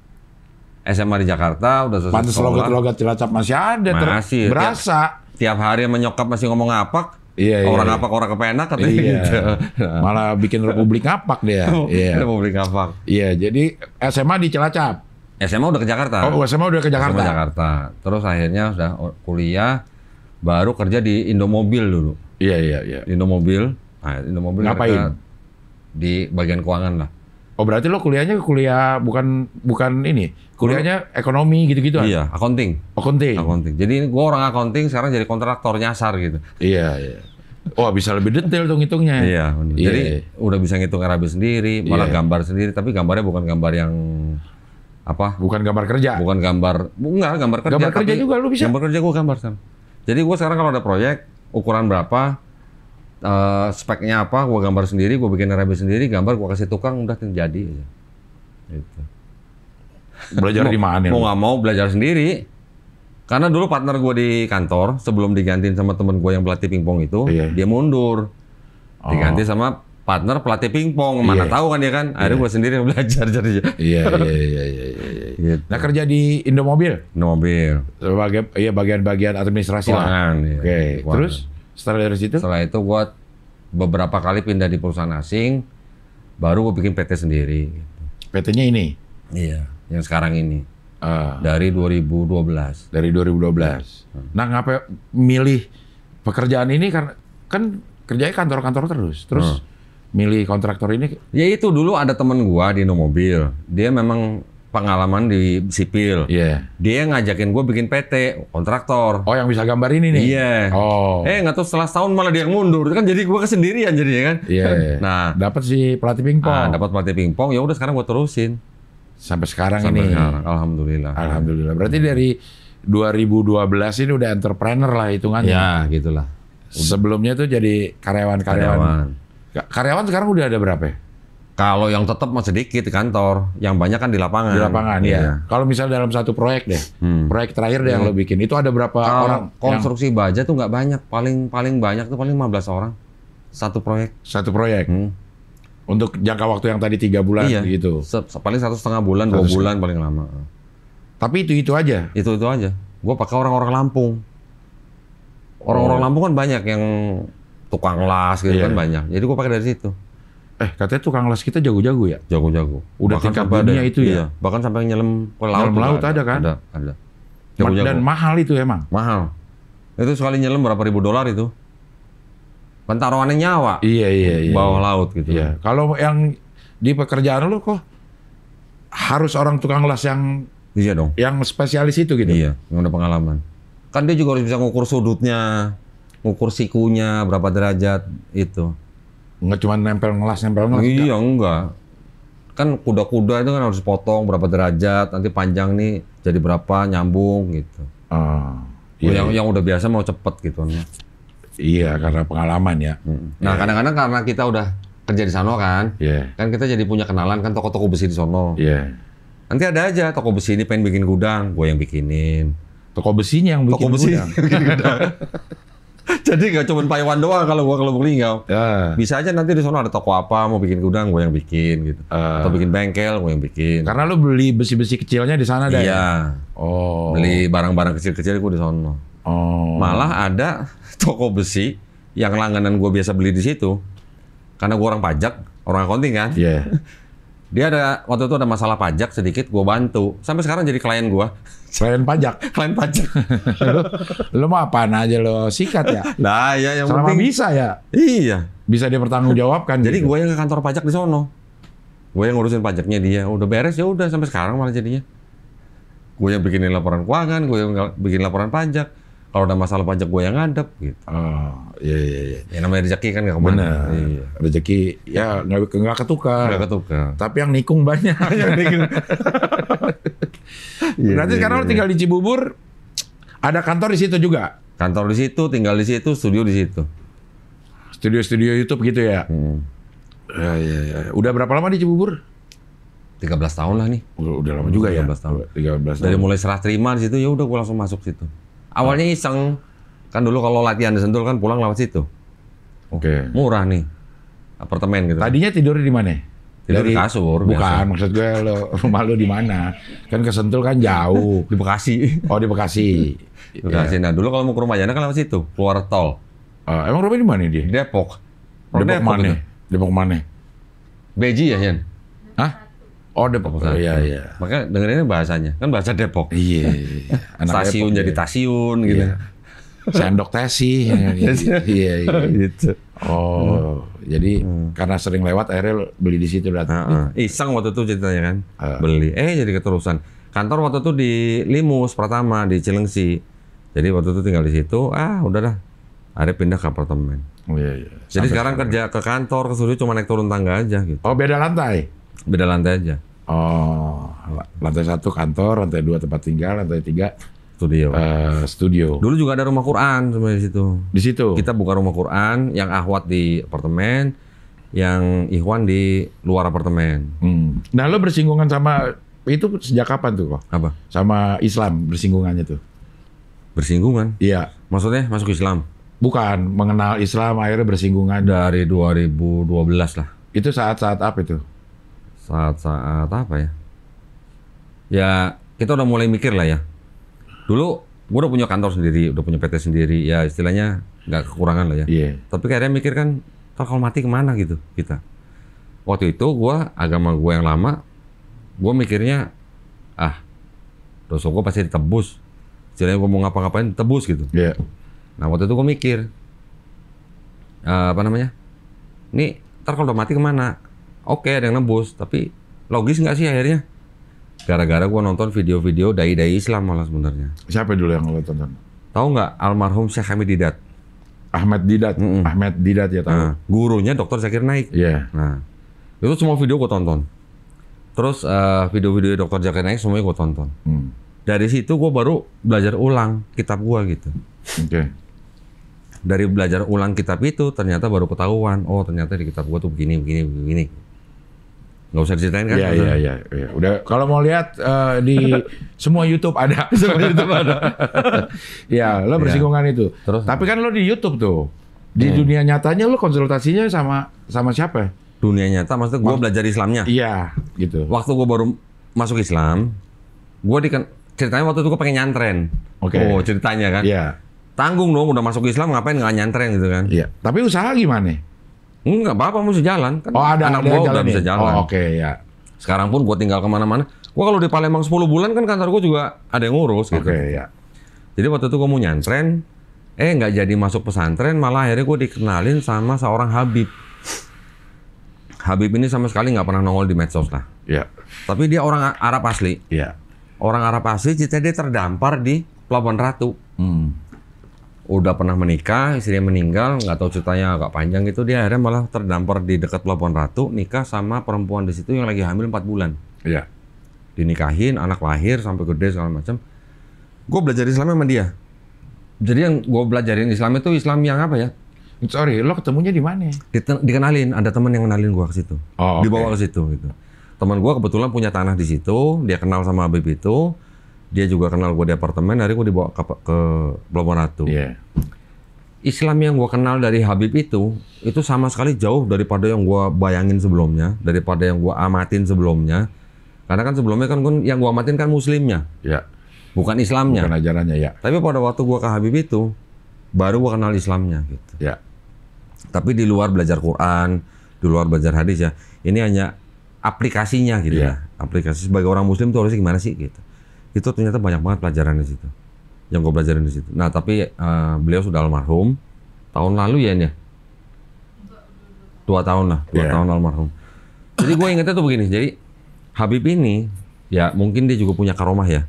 SMA di Jakarta udah selesai Pantes sekolah. logat-logat Cilacap masih ada. Masih. Ter- ya. berasa. Tiap, tiap hari menyokap masih ngomong ngapak. Iya, iya orang iya. apa orang kepenak katanya iya. gitu. Malah bikin Republik ngapak dia. iya. Republik ngapak. Iya, jadi SMA di Cilacap. SMA udah ke Jakarta. Oh, SMA udah ke Jakarta. SMA Jakarta. Terus akhirnya sudah kuliah baru kerja di Indomobil dulu. Iya, iya, iya. Indomobil. Nah, Indomobil Ngapain? Di bagian keuangan lah. Oh berarti lo kuliahnya kuliah bukan bukan ini, kuliahnya ekonomi gitu-gitu Iya, accounting. Accounting. Accounting. Jadi ini gua orang accounting sekarang jadi kontraktor nyasar gitu. Iya, iya. Oh bisa lebih detail dong hitungnya. Iya, iya, jadi iya. udah bisa ngitung RAB sendiri, malah iya. gambar sendiri, tapi gambarnya bukan gambar yang apa? Bukan gambar kerja. Bukan gambar, enggak gambar kerja. Gambar kerja juga lu bisa. Gambar kerja gua gambar Sam. Jadi gua sekarang kalau ada proyek ukuran berapa, uh, speknya apa, gue gambar sendiri, gue bikin rabi sendiri, gambar gue kasih tukang, udah terjadi aja. Gitu. Belajar di mana? Mau nggak mau belajar sendiri. Karena dulu partner gue di kantor sebelum digantiin sama temen gue yang pelatih pingpong itu, iya. dia mundur, oh. diganti sama partner pelatih pingpong. Mana yeah. tahu kan dia kan? Akhirnya iya. gue sendiri belajar jadi. Iya iya iya iya. iya, iya gitu. Nah kerja di Indomobil. Indomobil. Sebagai Iya bagian-bagian administrasi Keuangan, lah. Iya. Oke. Okay. Terus? Setelah dari situ? Setelah itu gue beberapa kali pindah di perusahaan asing, baru gue bikin PT sendiri. PT-nya ini? Iya, yang sekarang ini. Uh, dari 2012. Dari 2012. Iya. Hmm. Nah, ngapa milih pekerjaan ini Karena kan kerjanya kantor-kantor terus. Terus uh. milih kontraktor ini? Ya itu dulu ada temen gua di Indomobil. Dia memang pengalaman di sipil. Iya. Yeah. Dia ngajakin gue bikin PT kontraktor. Oh yang bisa gambar ini nih. Iya. Yeah. Oh. Eh nggak tahu setelah tahun malah dia yang mundur kan jadi gue kesendirian jadinya kan. Iya. Yeah. nah dapat si pelatih pingpong. Ah, dapat pelatih pingpong ya udah sekarang gue terusin. Sampai sekarang Sampai ini. Sekarang. Alhamdulillah. Alhamdulillah. Berarti hmm. dari 2012 ini udah entrepreneur lah hitungannya. Ya gitulah. Sebelumnya tuh jadi karyawan-karyawan. Karyawan. karyawan sekarang udah ada berapa? Ya? Kalau yang tetap masih sedikit di kantor, yang banyak kan di lapangan. Di lapangan, iya. iya. Kalau misalnya dalam satu proyek deh, hmm. proyek terakhir deh hmm. yang iya. lo bikin, itu ada berapa Kalo orang? Konstruksi yang... baja tuh nggak banyak, paling paling banyak tuh paling 15 orang satu proyek. Satu proyek. Hmm. Untuk jangka waktu yang tadi tiga bulan iya. gitu. Se paling satu setengah bulan, dua bulan paling lama. Tapi itu itu aja. Itu itu aja. Gue pakai orang-orang Lampung. Orang-orang oh. Lampung kan banyak yang tukang las gitu iya. kan banyak. Jadi gue pakai dari situ. Eh katanya tukang las kita jago-jago ya? Jago-jago. Udah bahkan tingkat dunia itu ya? Iya. Bahkan sampai nyelam ke laut. Nyelam laut ada, kan? Ada, ada. Jago -jago. Dan mahal itu emang? Mahal. Itu sekali nyelam berapa ribu dolar itu. Pentaruhannya nyawa. Iya, iya, iya. Bawah iya. laut gitu. Iya. Kalau yang di pekerjaan lu kok harus orang tukang las yang Iya dong. Yang spesialis itu gitu. Iya, yang udah pengalaman. Kan dia juga harus bisa ngukur sudutnya, ngukur sikunya, berapa derajat itu. Nggak cuma nempel ngelas, nempel ngelas. Iya, enggak. enggak. Kan kuda-kuda itu kan harus potong berapa derajat, nanti panjang nih jadi berapa, nyambung gitu. ah iya, yang, iya. yang udah biasa mau cepet gitu. Iya, karena pengalaman ya. Nah, iya. kadang-kadang yeah. karena kita udah kerja di sana kan, yeah. kan kita jadi punya kenalan kan toko-toko besi di sono. Yeah. Nanti ada aja toko besi ini pengen bikin gudang, gue yang bikinin. Toko besinya yang bikin toko besi gudang. Jadi nggak cuma Taiwan doang kalau gua kalau beli Linggau. Uh. Ya. Bisa aja nanti di sana ada toko apa mau bikin gudang gua yang bikin gitu. Uh. Atau bikin bengkel gua yang bikin. Karena lu beli besi-besi kecilnya di sana dah. Iya. Oh. Beli barang-barang kecil-kecil gua di sana. Oh. Malah ada toko besi yang langganan gua biasa beli di situ. Karena gua orang pajak, orang accounting kan. Yeah. Dia ada waktu itu ada masalah pajak sedikit, gue bantu. Sampai sekarang jadi klien gue. Selain pajak. Selain pajak. Lo lu mau apaan aja lo sikat ya. Nah ya yang Selama penting. bisa ya. Iya. Bisa dipertanggungjawabkan. Jadi gitu. gue yang ke kantor pajak di sono. Gue yang ngurusin pajaknya dia. Udah beres ya udah sampai sekarang malah jadinya. Gue yang bikinin laporan keuangan, gue yang bikin laporan pajak. Kalau ada masalah pajak gue yang ngadep gitu. Oh, iya iya iya. Ya namanya rezeki kan gak kemana. Iya. Rezeki ya nggak ketukar. Nggak ketukar. Tapi yang nikung banyak. yang nikung. Iya, Berarti yeah, sekarang yeah, iya. tinggal di Cibubur, ada kantor di situ juga. Kantor di situ, tinggal di situ, studio di situ. Studio-studio YouTube gitu ya. Hmm. Ya, ya, ya. Udah berapa lama di Cibubur? 13 tahun lah nih. Udah, udah lama juga 13 ya. Tahun. 13 tahun. Dari mulai serah terima di situ ya udah gue langsung masuk situ. Awalnya ah. iseng. Kan dulu kalau latihan di Sentul kan pulang lewat situ. Oke. Okay. Murah nih. Apartemen gitu. Tadinya tidur di mana? Jadi dari kasur. Bukan, biasa. maksud gue lo, rumah lo di mana? Kan kesentul kan jauh. di Bekasi. Oh, di Bekasi. Bekasi. ya. Nah, dulu kalau mau ke rumah jana kan lewat situ, keluar tol. Uh, emang rumahnya di mana dia? Depok. Depok, Depok mana? Depok mana? Beji ya, Yan? Hah? Oh, Depok. Oh, iya, iya. Maka dengerinnya bahasanya. Kan bahasa Depok. Iya, iya. iya. stasiun Depok, jadi ya. gitu. Iya. Sendok tesi. Iya, iya. iya. gitu. Oh, hmm. jadi hmm. karena sering lewat akhirnya beli di situ datang. Uh, uh. Iseng waktu itu ceritanya kan, uh. beli. Eh jadi keterusan. Kantor waktu itu di Limus pertama di Cilengsi. Jadi waktu itu tinggal di situ. Ah, udah dah. Akhirnya pindah ke apartemen. Oh, iya, iya. jadi sekarang, sekarang kerja ke kantor ke studio cuma naik turun tangga aja gitu. Oh, beda lantai. Beda lantai aja. Oh, lantai satu kantor, lantai dua tempat tinggal, lantai tiga Studio. Uh, eh, studio. Dulu juga ada rumah Quran sebenarnya di situ. Di situ. Kita buka rumah Quran, yang Ahwat di apartemen, yang Ikhwan di luar apartemen. Hmm. Nah, lo bersinggungan sama itu sejak kapan tuh kok? Apa? Sama Islam bersinggungannya tuh. Bersinggungan? Iya. Maksudnya masuk Islam? Bukan, mengenal Islam akhirnya bersinggungan dari 2012 lah. Itu saat-saat apa itu? Saat-saat apa ya? Ya, kita udah mulai mikir lah ya dulu gue udah punya kantor sendiri, udah punya PT sendiri, ya istilahnya nggak kekurangan lah ya. Yeah. Tapi akhirnya mikir kan, kalau mati kemana gitu kita. Waktu itu gue agama gue yang lama, gue mikirnya ah dosa gue pasti ditebus. Istilahnya gue mau ngapa-ngapain tebus gitu. Yeah. Nah waktu itu gue mikir uh, apa namanya? Nih, ntar kalau udah mati kemana? Oke ada yang nebus, tapi logis nggak sih akhirnya? Gara-gara gua nonton video-video dai-dai Islam malah sebenarnya. Siapa dulu yang lo tonton? Tahu nggak almarhum Syekh Hamid Didat? Ahmad Didat, mm -mm. Ahmad Didat ya tahu. Nah, gurunya Dokter Zakir Naik. Iya. Yeah. Nah, itu semua video gua tonton. Terus uh, video-video Dokter Zakir Naik semuanya gua tonton. Mm. Dari situ gua baru belajar ulang kitab gua gitu. Oke. Okay. Dari belajar ulang kitab itu ternyata baru ketahuan, oh ternyata di kitab gua tuh begini, begini, begini. Gak usah diceritain kan? Iya, iya, iya. Ya. Udah, kalau mau lihat uh, di semua YouTube ada. semua YouTube ada. ya, lo iya. bersinggungan ya. itu. Terus, Tapi kan lo di YouTube tuh. Di hmm. dunia nyatanya lo konsultasinya sama sama siapa? Dunia nyata maksudnya gue belajar Islamnya? Iya, gitu. Waktu gue baru masuk Islam, gue di ceritanya waktu itu gue pengen nyantren. Oke. Okay. Oh, ceritanya kan? Iya. Tanggung dong, udah masuk Islam ngapain nggak nyantren gitu kan? Iya. Tapi usaha gimana? Enggak, bapak mesti jalan. Kan oh, ada, anak ada gua udah bisa jalan. Oh, Oke, okay, ya. Sekarang pun gua tinggal kemana-mana. Gua kalau di Palembang 10 bulan kan kantor gue juga ada yang ngurus gitu. Oke, okay, ya. Jadi waktu itu gua mau nyantren, eh nggak jadi masuk pesantren, malah akhirnya gua dikenalin sama seorang Habib. Habib ini sama sekali nggak pernah nongol di medsos lah. Iya. Tapi dia orang Arab asli. Iya. Orang Arab asli, cerita dia terdampar di Pelabuhan Ratu. Hmm udah pernah menikah, istrinya meninggal, nggak tahu ceritanya agak panjang gitu, dia akhirnya malah terdampar di dekat Pelabuhan Ratu, nikah sama perempuan di situ yang lagi hamil 4 bulan. Iya. Dinikahin, anak lahir sampai gede segala macam. Gue belajar Islamnya sama dia. Jadi yang gue belajarin Islam itu Islam yang apa ya? Sorry, lo ketemunya di mana? dikenalin, ada teman yang kenalin gue ke situ. Oh, Dibawa ke situ gitu. Teman gue kebetulan punya tanah di situ, dia kenal sama Habib itu dia juga kenal gue di apartemen hari gue dibawa ke, ke Pulau Ratu yeah. Islam yang gue kenal dari Habib itu itu sama sekali jauh daripada yang gue bayangin sebelumnya daripada yang gue amatin sebelumnya karena kan sebelumnya kan gua, yang gue amatin kan muslimnya Yeah. bukan Islamnya bukan ajarannya ya tapi pada waktu gue ke Habib itu baru gue kenal Islamnya gitu ya. tapi di luar belajar Quran di luar belajar hadis ya ini hanya aplikasinya gitu yeah. ya aplikasi sebagai orang muslim itu harusnya gimana sih gitu itu ternyata banyak banget pelajaran di situ yang gue pelajarin di situ. Nah tapi uh, beliau sudah almarhum tahun lalu ya ini dua tahun lah dua yeah. tahun almarhum. Jadi gue ingetnya tuh begini. Jadi Habib ini ya mungkin dia juga punya karomah ya.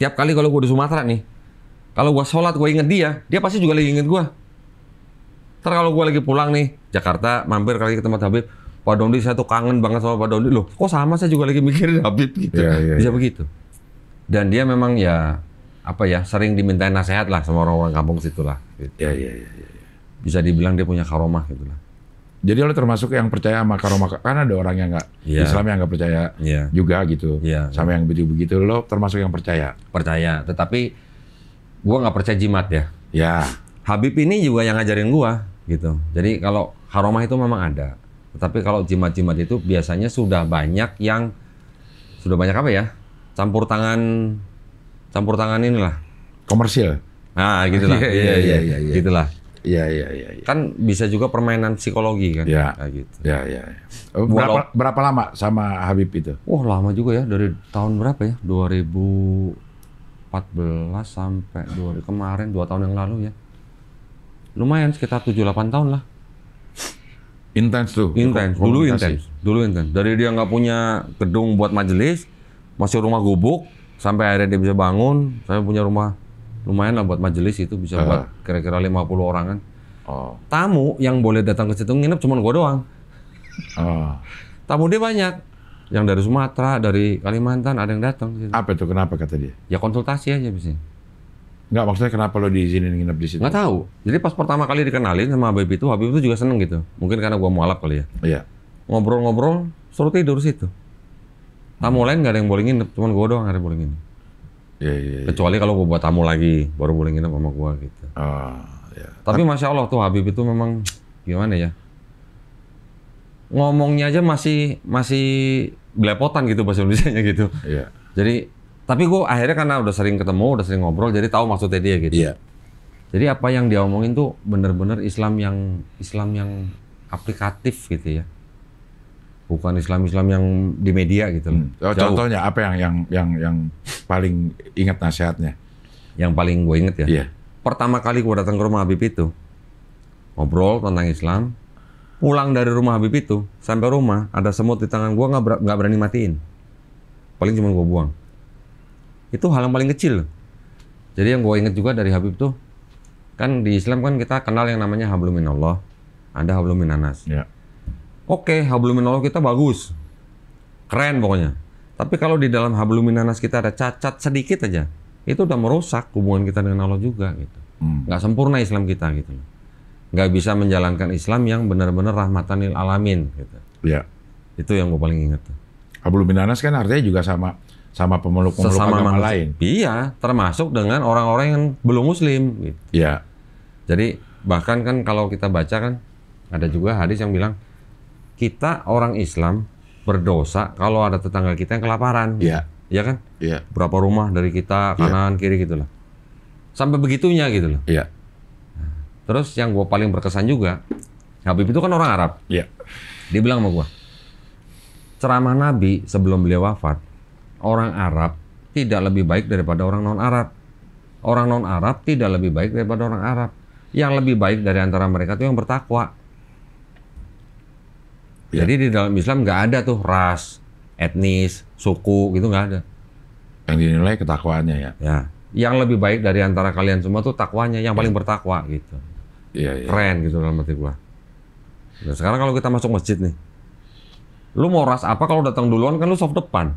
Tiap kali kalau gue di Sumatera nih, kalau gue sholat gue inget dia, dia pasti juga lagi inget gue. Ntar kalau gue lagi pulang nih Jakarta mampir kali ke tempat Habib, Pak Dondi, saya tuh kangen banget sama Pak Dondi loh kok sama saya juga lagi mikirin Habib gitu yeah, yeah, bisa yeah. begitu dan dia memang ya apa ya sering dimintain nasihat lah sama orang-orang kampung situlah gitu. ya, ya, iya. Yeah. Iya, iya. bisa dibilang dia punya karomah gitu lah. jadi lo termasuk yang percaya sama karomah karena ada orang yang nggak yeah. Islam yang nggak percaya yeah. juga gitu Yeah. sama yang begitu-begitu lo termasuk yang percaya percaya tetapi gua nggak percaya jimat ya ya Habib ini juga yang ngajarin gua gitu jadi kalau karomah itu memang ada tetapi kalau jimat-jimat itu biasanya sudah banyak yang sudah banyak apa ya? Campur tangan campur tangan inilah. Komersil. Nah, gitulah. Iya iya iya iya. Ya. Iya iya iya. Ya. Kan bisa juga permainan psikologi kan. Iya. Nah, gitu. Iya iya. iya. Oh, berapa berapa lama sama Habib itu? Wah, oh, lama juga ya dari tahun berapa ya? 2014 sampai 2000 kemarin dua tahun yang lalu ya. Lumayan sekitar 7 8 tahun lah. Intens tuh. Intens. Dulu intens. Dulu intens. Dari dia nggak punya gedung buat majelis, masih rumah gubuk, sampai akhirnya dia bisa bangun. Saya punya rumah lumayan lah buat majelis itu bisa buat ah. kira-kira 50 orang kan. Oh. Tamu yang boleh datang ke situ nginep cuma gue doang. Oh. Tamu dia banyak. Yang dari Sumatera, dari Kalimantan ada yang datang. Apa itu? Kenapa kata dia? Ya konsultasi aja biasanya. Enggak, maksudnya kenapa lo diizinin nginep di situ? Enggak tahu. Jadi pas pertama kali dikenalin sama Habib itu, Habib itu juga seneng gitu. Mungkin karena gua mualaf kali ya. Iya. Ngobrol-ngobrol, suruh tidur situ. Tamu lain nggak ada yang boleh nginep, cuman gua doang ada yang boleh nginep. Iya, iya, iya. Kecuali kalau gua buat tamu lagi, baru boleh nginep sama gua gitu. Ah, iya. Tapi Masya Allah tuh Habib itu memang gimana ya? Ngomongnya aja masih masih belepotan gitu bahasa indonesia gitu. Iya. Jadi tapi gue akhirnya karena udah sering ketemu, udah sering ngobrol, jadi tahu maksudnya dia gitu. Iya. Jadi apa yang dia omongin tuh bener-bener Islam yang Islam yang aplikatif gitu ya. Bukan Islam-Islam yang di media gitu Hmm. Oh, contohnya apa yang yang yang yang paling ingat nasihatnya? Yang paling gue inget ya. Iya. Pertama kali gue datang ke rumah Habib itu ngobrol tentang Islam. Pulang dari rumah Habib itu sampai rumah ada semut di tangan gue nggak berani matiin. Paling cuma gue buang itu hal yang paling kecil. Jadi yang gue inget juga dari Habib tuh, kan di Islam kan kita kenal yang namanya hablum minallah, ada hablum minanas. Ya. Oke, habluminallah hablum kita bagus, keren pokoknya. Tapi kalau di dalam hablum minanas kita ada cacat sedikit aja, itu udah merusak hubungan kita dengan Allah juga gitu. Hmm. Nggak sempurna Islam kita gitu. Nggak bisa menjalankan Islam yang benar-benar rahmatanil alamin gitu. Ya. Itu yang gue paling inget Hablum minanas kan artinya juga sama sama pemeluk-pemeluk agama lain. Iya, termasuk dengan orang-orang yang belum muslim gitu. Iya. Jadi bahkan kan kalau kita baca kan ada juga hadis yang bilang kita orang Islam berdosa kalau ada tetangga kita yang kelaparan. Iya. Iya kan? Iya. Berapa rumah dari kita iya. kanan ya. kiri gitulah. Sampai begitunya gitu loh. Iya. Terus yang gue paling berkesan juga Habib itu kan orang Arab. Iya. Dia bilang sama gue, ceramah Nabi sebelum beliau wafat orang Arab tidak lebih baik daripada orang non-Arab. Orang non-Arab tidak lebih baik daripada orang Arab. Yang lebih baik dari antara mereka itu yang bertakwa. Ya. Jadi di dalam Islam nggak ada tuh ras, etnis, suku gitu nggak ada. Yang dinilai ketakwaannya ya. Ya. Yang lebih baik dari antara kalian semua tuh takwanya, yang ya. paling bertakwa gitu. Ya. Ya. Keren gitu dalam hati gua. Nah, sekarang kalau kita masuk masjid nih, lu mau ras apa kalau datang duluan kan lu soft depan.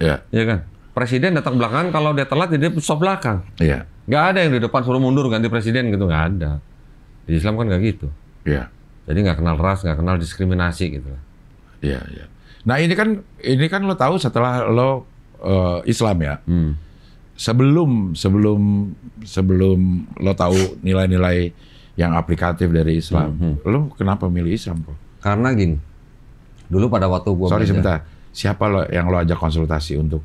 Iya. Iya kan? Presiden datang belakang. kalau dia telat jadi stop belakang. Iya. Gak ada yang di depan suruh mundur ganti presiden gitu nggak ada. Di Islam kan gak gitu. Iya. Jadi nggak kenal ras, nggak kenal diskriminasi gitu. Iya, iya. Nah ini kan ini kan lo tahu setelah lo uh, Islam ya. Hmm. Sebelum sebelum sebelum lo tahu nilai-nilai yang aplikatif dari Islam, hmm. hmm. lo kenapa milih Islam Bro? Karena gini, dulu pada waktu gue sorry belajar, sebentar Siapa lo yang lo ajak konsultasi untuk?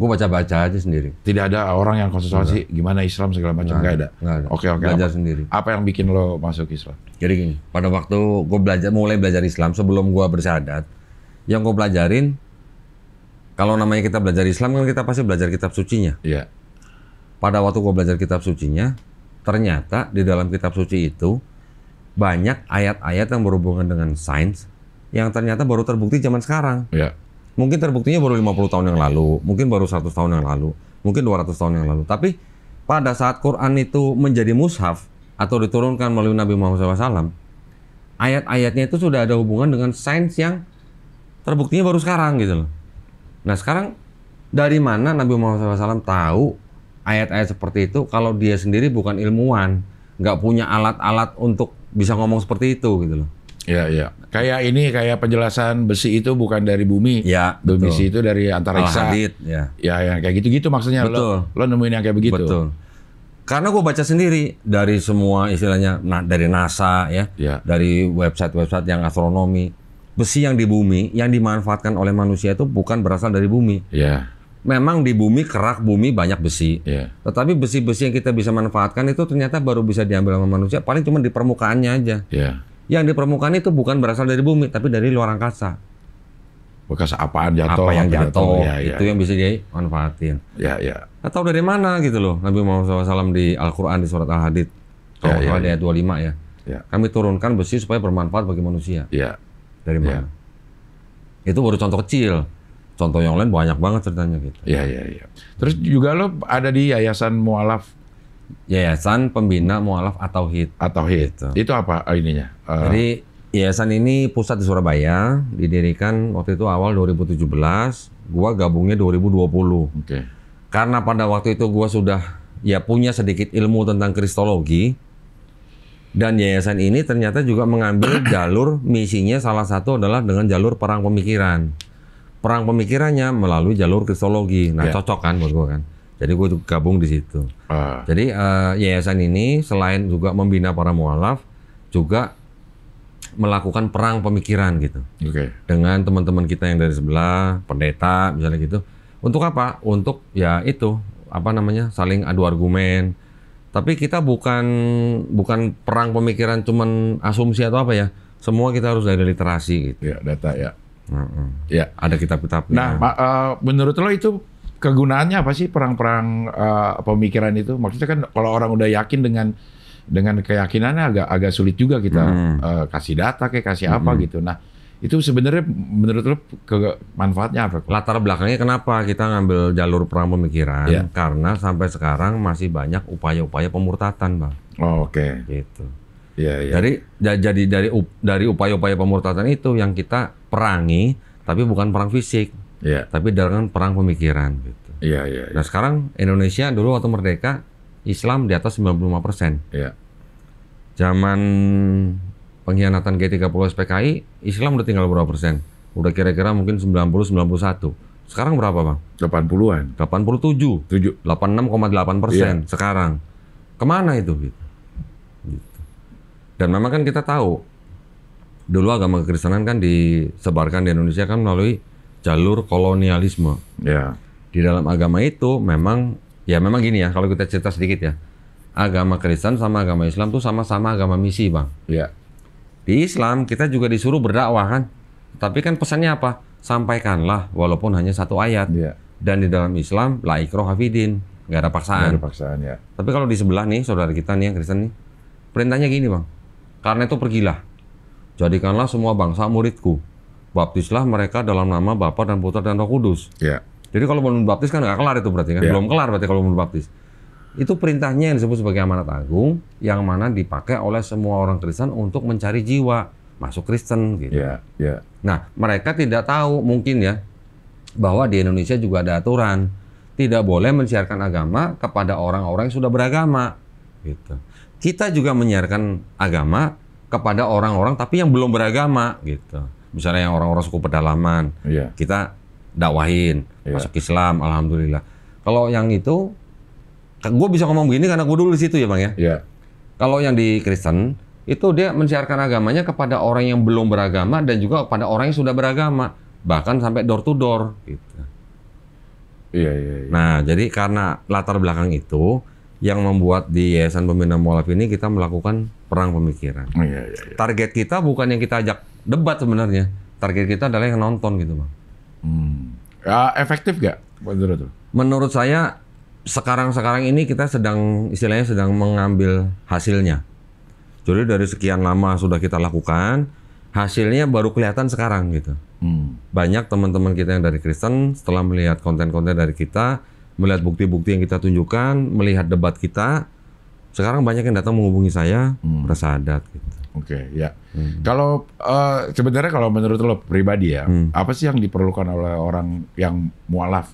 Gue baca-baca aja sendiri. Tidak ada orang yang konsultasi Enggak. gimana Islam segala macam nggak ada. Nggak ada. Oke oke. Belajar apa, sendiri. Apa yang bikin lo masuk Islam? Jadi gini, pada waktu gue belajar mulai belajar Islam sebelum gue bersyahadat, yang gue pelajarin kalau namanya kita belajar Islam kan kita pasti belajar kitab sucinya. Iya. Pada waktu gue belajar kitab sucinya, ternyata di dalam kitab suci itu banyak ayat-ayat yang berhubungan dengan sains yang ternyata baru terbukti zaman sekarang. Iya. Mungkin terbuktinya baru 50 tahun yang lalu, mungkin baru 100 tahun yang lalu, mungkin 200 tahun yang lalu. Tapi pada saat Quran itu menjadi mushaf atau diturunkan melalui Nabi Muhammad SAW, ayat-ayatnya itu sudah ada hubungan dengan sains yang terbuktinya baru sekarang gitu loh. Nah sekarang dari mana Nabi Muhammad SAW tahu ayat-ayat seperti itu kalau dia sendiri bukan ilmuwan, nggak punya alat-alat untuk bisa ngomong seperti itu gitu loh. Iya, iya. Kayak ini kayak penjelasan besi itu bukan dari bumi. Ya, betul. Besi itu dari antariksa. ya. Ya, yang kayak gitu-gitu maksudnya betul. lo. Lo nemuin yang kayak begitu. Betul. Karena gue baca sendiri dari semua istilahnya nah, dari NASA ya, ya. dari website-website yang astronomi, besi yang di bumi yang dimanfaatkan oleh manusia itu bukan berasal dari bumi. Ya. Memang di bumi kerak bumi banyak besi. Ya. Tetapi besi-besi yang kita bisa manfaatkan itu ternyata baru bisa diambil sama manusia paling cuma di permukaannya aja. Ya yang di permukaan itu bukan berasal dari bumi tapi dari luar angkasa bekas apaan jatuh apa yang jatuh, jatuh ya, ya. itu ya. yang bisa dia manfaatin ya ya atau dari mana gitu loh Nabi Muhammad SAW di Al-Quran di surat Al-Hadid kalau ya, ya, ya, ayat 25 ya. ya kami turunkan besi supaya bermanfaat bagi manusia ya dari ya. mana ya. itu baru contoh kecil contoh yang lain banyak banget ceritanya gitu ya ya ya terus juga lo ada di yayasan mualaf Yayasan Pembina Mualaf atau HIT. Atau HIT. Gitu. Itu apa eh, ininya? Uh, Jadi yayasan ini pusat di Surabaya, didirikan waktu itu awal 2017, gua gabungnya 2020. Oke. Okay. Karena pada waktu itu gua sudah ya punya sedikit ilmu tentang kristologi dan yayasan ini ternyata juga mengambil jalur misinya salah satu adalah dengan jalur perang pemikiran. Perang pemikirannya melalui jalur kristologi. Nah, yeah. cocok kan buat gua kan. Jadi gue gabung di situ. Uh. Jadi uh, yayasan ini selain juga membina para mualaf, juga melakukan perang pemikiran gitu. Oke. Okay. Dengan teman-teman kita yang dari sebelah, pendeta misalnya gitu. Untuk apa? Untuk ya itu apa namanya saling adu argumen. Tapi kita bukan bukan perang pemikiran cuman asumsi atau apa ya. Semua kita harus ada literasi gitu. Ya data ya. Mm -hmm. Ya, ada kitab kitab Nah, uh, menurut lo itu kegunaannya apa sih perang-perang uh, pemikiran itu? Maksudnya kan kalau orang udah yakin dengan dengan keyakinannya agak agak sulit juga kita hmm. uh, kasih data kayak kasih hmm. apa gitu. Nah, itu sebenarnya menurut lo ke manfaatnya apa? Latar belakangnya kenapa kita ngambil jalur perang pemikiran? Yeah. Karena sampai sekarang masih banyak upaya-upaya pemurtatan, Bang. Oh, Oke. Okay. Gitu. Iya, yeah, Dari jadi dari dari upaya-upaya pemurtatan itu yang kita perangi tapi bukan perang fisik yeah. tapi dengan perang pemikiran gitu. Iya, yeah, iya. Yeah, Nah sekarang Indonesia dulu waktu merdeka Islam di atas 95 persen. Yeah. Zaman pengkhianatan G30 SPKI Islam udah tinggal berapa persen? Udah kira-kira mungkin 90-91. Sekarang berapa bang? 80-an. 87. 7. 86,8 persen yeah. sekarang. Kemana itu? Gitu? gitu. Dan memang kan kita tahu dulu agama kekristenan kan disebarkan di Indonesia kan melalui jalur kolonialisme. Ya. Di dalam agama itu memang ya memang gini ya kalau kita cerita sedikit ya. Agama Kristen sama agama Islam tuh sama-sama agama misi, Bang. Ya. Di Islam kita juga disuruh berdakwah kan. Tapi kan pesannya apa? Sampaikanlah walaupun hanya satu ayat. Iya. Dan di dalam Islam laikroh hafidin, nggak ada paksaan. Nggak ada paksaan ya. Tapi kalau di sebelah nih saudara kita nih yang Kristen nih, perintahnya gini, Bang. Karena itu pergilah. Jadikanlah semua bangsa muridku baptislah mereka dalam nama Bapa dan Putra dan Roh Kudus. Ya. Jadi kalau belum baptis kan nggak kelar itu berarti kan, ya. belum kelar berarti kalau belum baptis. Itu perintahnya yang disebut sebagai amanat agung, yang mana dipakai oleh semua orang Kristen untuk mencari jiwa masuk Kristen gitu. Ya, ya. Nah mereka tidak tahu mungkin ya bahwa di Indonesia juga ada aturan tidak boleh mensiarkan agama kepada orang-orang yang sudah beragama gitu. Kita juga menyiarkan agama kepada orang-orang tapi yang belum beragama gitu misalnya yang orang-orang suku pedalaman yeah. kita dakwahin yeah. masuk Islam alhamdulillah kalau yang itu kan gue bisa ngomong begini karena gue dulu di situ ya bang ya yeah. kalau yang di Kristen itu dia mensiarkan agamanya kepada orang yang belum beragama dan juga kepada orang yang sudah beragama bahkan sampai door to door gitu. iya, iya, iya. nah jadi karena latar belakang itu yang membuat di Yayasan Pembina Mualaf ini kita melakukan perang pemikiran. Oh, iya, iya, iya. Target kita bukan yang kita ajak debat sebenarnya. Target kita adalah yang nonton gitu, Bang. Hmm. Ya, efektif gak menurut Menurut saya sekarang-sekarang ini kita sedang istilahnya sedang mengambil hasilnya. Jadi dari sekian lama sudah kita lakukan, hasilnya baru kelihatan sekarang gitu. Hmm. Banyak teman-teman kita yang dari Kristen setelah melihat konten-konten dari kita, melihat bukti-bukti yang kita tunjukkan, melihat debat kita. Sekarang banyak yang datang menghubungi saya hmm. bersadat. Gitu. Oke, okay, ya. Hmm. Kalau uh, sebenarnya kalau menurut lo pribadi ya, hmm. apa sih yang diperlukan oleh orang yang mualaf?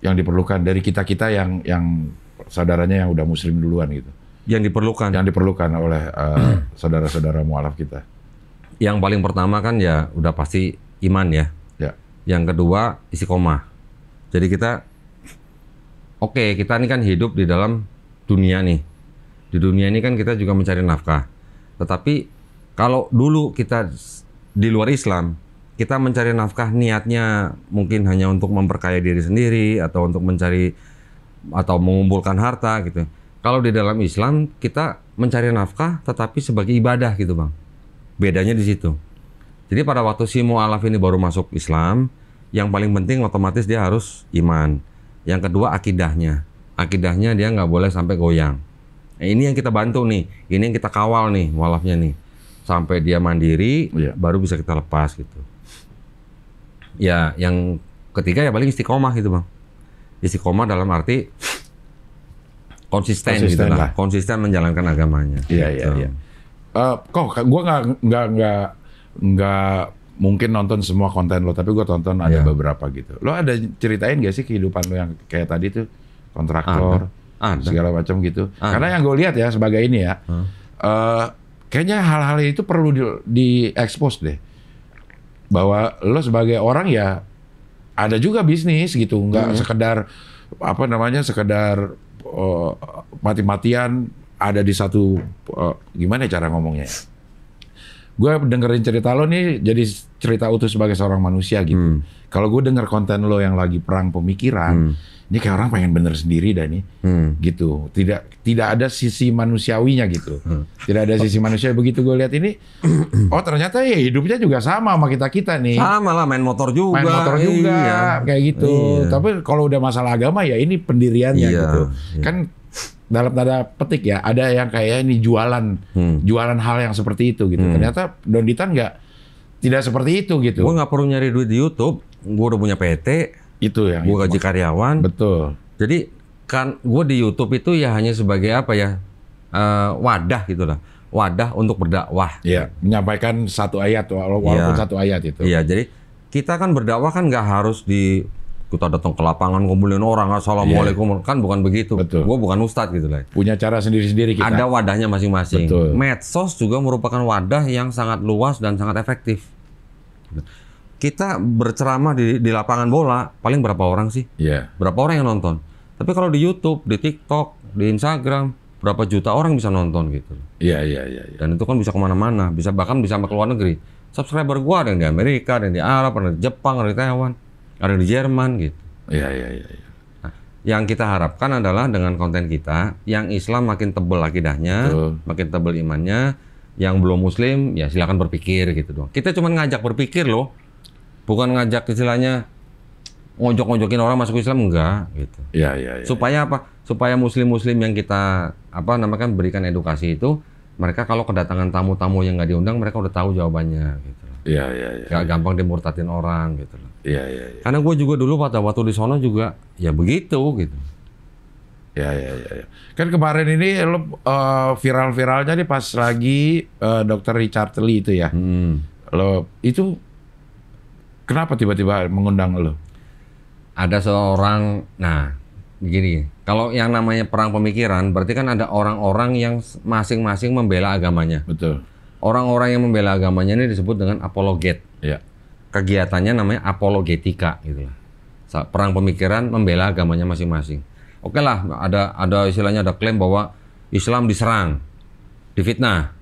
Yang diperlukan dari kita kita yang yang saudaranya yang udah muslim duluan gitu. Yang diperlukan. Yang diperlukan oleh uh, saudara-saudara mualaf kita. Yang paling pertama kan ya udah pasti iman ya. Ya. Yang kedua isi koma. Jadi kita oke okay, kita ini kan hidup di dalam dunia nih. Di dunia ini kan kita juga mencari nafkah. Tetapi kalau dulu kita di luar Islam, kita mencari nafkah niatnya mungkin hanya untuk memperkaya diri sendiri atau untuk mencari atau mengumpulkan harta gitu. Kalau di dalam Islam kita mencari nafkah tetapi sebagai ibadah gitu, Bang. Bedanya di situ. Jadi pada waktu si mualaf ini baru masuk Islam, yang paling penting otomatis dia harus iman yang kedua akidahnya akidahnya dia nggak boleh sampai goyang nah, ini yang kita bantu nih ini yang kita kawal nih walafnya nih sampai dia mandiri yeah. baru bisa kita lepas gitu ya yang ketiga ya paling istiqomah gitu bang istiqomah dalam arti konsisten, gitu konsisten gitu lah. lah konsisten menjalankan agamanya iya iya gitu. iya eh, kok gue nggak nggak nggak nggak mungkin nonton semua konten lo, tapi gue tonton ada yeah. beberapa gitu. Lo ada ceritain gak sih kehidupan lo yang kayak tadi tuh kontraktor, ada. Ada. segala macam gitu? Ada. Karena yang gue lihat ya sebagai ini ya, huh? uh, eh, kayaknya hal-hal itu perlu di, di expose deh. Bahwa lo sebagai orang ya ada juga bisnis gitu, nggak hmm. sekedar apa namanya sekedar uh, mati-matian ada di satu uh, gimana ya cara ngomongnya? Ya? gue dengerin cerita lo nih jadi cerita utuh sebagai seorang manusia gitu. Hmm. Kalau gue denger konten lo yang lagi perang pemikiran, hmm. ini kayak orang pengen bener sendiri dan nih, hmm. gitu. Tidak tidak ada sisi manusiawinya gitu. Hmm. Tidak ada sisi manusia. Begitu gue lihat ini, hmm. oh ternyata ya hidupnya juga sama sama kita kita nih. Sama lah main motor juga. Main motor juga iya. kayak gitu. Iya. Tapi kalau udah masalah agama ya ini pendiriannya iya. gitu. Iya. Kan dalam tanda petik ya ada yang kayak ini jualan hmm. jualan hal yang seperti itu gitu. Hmm. Ternyata Dita nggak tidak seperti itu gitu. Gue nggak perlu nyari duit di YouTube. Gue udah punya PT. Itu ya. Gue gaji karyawan. Betul. Jadi kan gue di YouTube itu ya hanya sebagai apa ya uh, wadah gitulah wadah untuk berdakwah. Iya, menyampaikan satu ayat walaupun ya. satu ayat itu. Iya, jadi kita kan berdakwah kan nggak harus di kita datang ke lapangan kumpulin orang assalamualaikum yeah. kan bukan begitu. Betul. Gue bukan ustadz gitu lah. Punya cara sendiri-sendiri kita. Ada wadahnya masing-masing. Betul. Medsos juga merupakan wadah yang sangat luas dan sangat efektif. Kita berceramah di, di lapangan bola, paling berapa orang sih? Yeah. Berapa orang yang nonton? Tapi kalau di YouTube, di TikTok, di Instagram, berapa juta orang bisa nonton gitu. Iya, yeah, iya, iya. Dan itu kan bisa kemana-mana, bisa bahkan bisa ke luar negeri. Subscriber gua ada yang di Amerika, ada yang di Arab, ada yang di Jepang, ada di Taiwan, ada yang di Jerman gitu. Iya, iya, iya, iya. Nah, yang kita harapkan adalah dengan konten kita, yang Islam makin tebel akidahnya, Betul. makin tebel imannya, yang belum muslim ya silakan berpikir gitu doang. Kita cuma ngajak berpikir loh, bukan ngajak istilahnya ngojok-ngojokin orang masuk Islam enggak gitu. Ya ya, Ya, Supaya ya. apa? Supaya muslim-muslim yang kita apa namakan berikan edukasi itu mereka kalau kedatangan tamu-tamu yang nggak diundang mereka udah tahu jawabannya gitu. Iya iya. Ya, gak ya. ya. gampang dimurtatin orang gitu loh. Iya iya. Ya. Karena gue juga dulu pada waktu di sono juga ya begitu gitu. Ya, ya, ya, ya. Kan kemarin ini lo uh, eh, eh, viral-viralnya nih pas lagi uh, Dokter Richard Lee itu ya. Hmm. Lo itu kenapa tiba-tiba mengundang lo? Ada seorang, nah, begini. Kalau yang namanya perang pemikiran, berarti kan ada orang-orang yang masing-masing membela agamanya. Betul. Orang-orang yang membela agamanya ini disebut dengan apologet. Ya. Kegiatannya namanya apologetika gitu. Perang pemikiran membela agamanya masing-masing Oke okay lah, ada ada istilahnya ada klaim bahwa Islam diserang, difitnah.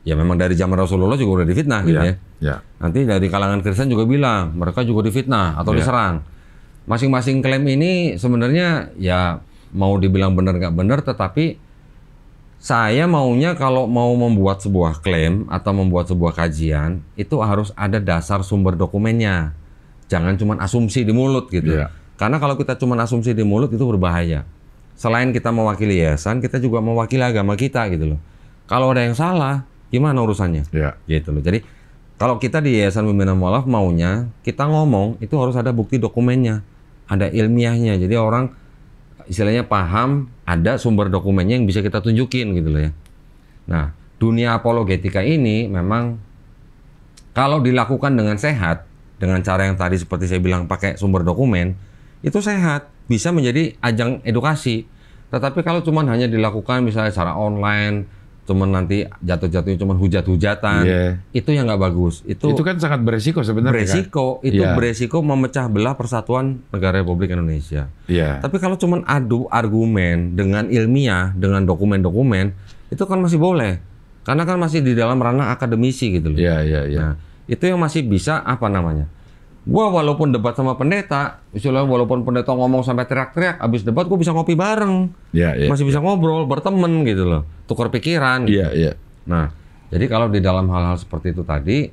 Ya memang dari zaman Rasulullah juga udah difitnah gitu iya, ya. Yeah. Nanti dari kalangan Kristen juga bilang mereka juga difitnah atau yeah. diserang. Masing-masing klaim ini sebenarnya ya mau dibilang benar nggak benar, tetapi saya maunya kalau mau membuat sebuah klaim atau membuat sebuah kajian itu harus ada dasar sumber dokumennya. Jangan cuma asumsi di mulut gitu. Yeah karena kalau kita cuma asumsi di mulut itu berbahaya. Selain kita mewakili yayasan, kita juga mewakili agama kita gitu loh. Kalau ada yang salah, gimana urusannya? Ya. Gitu loh. Jadi kalau kita di Yayasan Pembina Mualaf maunya kita ngomong itu harus ada bukti dokumennya, ada ilmiahnya. Jadi orang istilahnya paham ada sumber dokumennya yang bisa kita tunjukin gitu loh ya. Nah, dunia apologetika ini memang kalau dilakukan dengan sehat, dengan cara yang tadi seperti saya bilang pakai sumber dokumen, itu sehat, bisa menjadi ajang edukasi. Tetapi kalau cuma hanya dilakukan misalnya secara online, cuma nanti jatuh-jatuhnya cuma hujat-hujatan, yeah. itu yang nggak bagus. Itu itu kan sangat beresiko sebenarnya. Kan? Beresiko, kan? itu yeah. beresiko memecah belah persatuan negara Republik Indonesia. Yeah. Tapi kalau cuma adu argumen dengan ilmiah, dengan dokumen-dokumen, itu kan masih boleh. Karena kan masih di dalam ranah akademisi gitu loh. Iya, yeah, iya, yeah, iya. Yeah. Nah, itu yang masih bisa apa namanya? Gue walaupun debat sama pendeta, misalnya walaupun pendeta ngomong sampai teriak-teriak, abis debat gue bisa ngopi bareng, yeah, yeah, masih bisa iya. ngobrol, berteman gitu loh, tukar pikiran. Gitu. Iya, yeah, iya. Nah, jadi kalau di dalam hal-hal seperti itu tadi,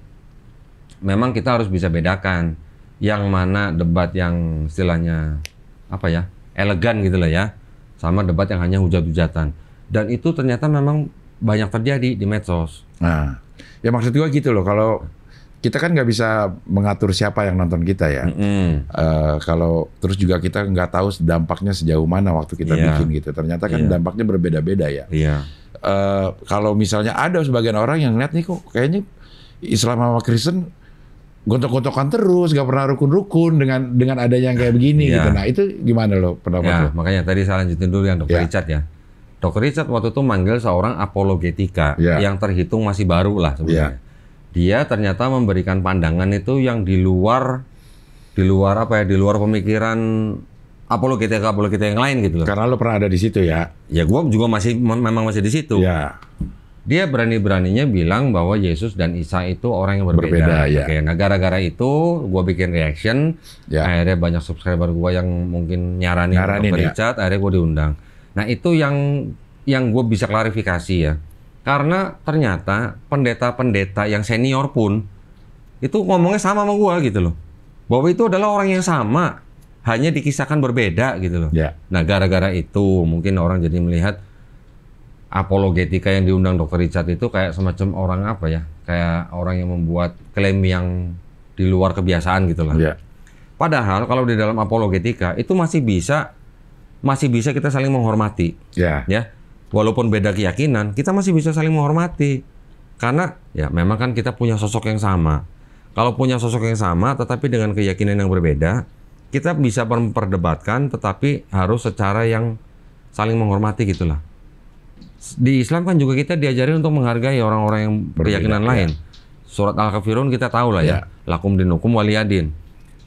memang kita harus bisa bedakan yang mana debat yang istilahnya apa ya, elegan gitu loh ya, sama debat yang hanya hujat-hujatan. Dan itu ternyata memang banyak terjadi di medsos. Nah, ya maksud gue gitu loh, kalau kita kan nggak bisa mengatur siapa yang nonton kita ya. Mm -hmm. uh, kalau terus juga kita nggak tahu dampaknya sejauh mana waktu kita yeah. bikin gitu. Ternyata kan yeah. dampaknya berbeda-beda ya. Yeah. Iya. Uh, kalau misalnya ada sebagian orang yang lihat nih kok kayaknya Islam sama Kristen gontok-gontokan terus, gak pernah rukun-rukun dengan dengan adanya yang kayak begini yeah. gitu. Nah itu gimana loh pendapat yeah, lo? Makanya tadi saya lanjutin dulu yang Dokter yeah. Richard ya. Dokter Richard waktu itu manggil seorang apologetika yeah. yang terhitung masih baru lah sebenarnya. Yeah dia ternyata memberikan pandangan itu yang di luar di luar apa ya di luar pemikiran kita, Apollo kita yang lain gitu loh. Karena lo pernah ada di situ ya. Ya gua juga masih memang masih di situ. Ya. Dia berani-beraninya bilang bahwa Yesus dan Isa itu orang yang berbeda. berbeda ya. Oke, nah gara-gara itu gua bikin reaction, ya. akhirnya banyak subscriber gua yang mungkin nyaranin, nyaranin ya. akhirnya gua diundang. Nah itu yang yang gua bisa klarifikasi ya karena ternyata pendeta-pendeta yang senior pun itu ngomongnya sama sama gua gitu loh. Bahwa itu adalah orang yang sama, hanya dikisahkan berbeda gitu loh. Yeah. Nah, gara-gara itu mungkin orang jadi melihat apologetika yang diundang Dr. Richard itu kayak semacam orang apa ya? Kayak orang yang membuat klaim yang di luar kebiasaan gitu lah. Yeah. Padahal kalau di dalam apologetika itu masih bisa masih bisa kita saling menghormati. Yeah. Ya. ya walaupun beda keyakinan, kita masih bisa saling menghormati. Karena ya memang kan kita punya sosok yang sama. Kalau punya sosok yang sama tetapi dengan keyakinan yang berbeda, kita bisa memperdebatkan tetapi harus secara yang saling menghormati gitulah. Di Islam kan juga kita diajari untuk menghargai orang-orang yang berbeda, keyakinan ya. lain. Surat Al-Kafirun kita tahu lah ya. ya. Lakum dinukum waliyadin.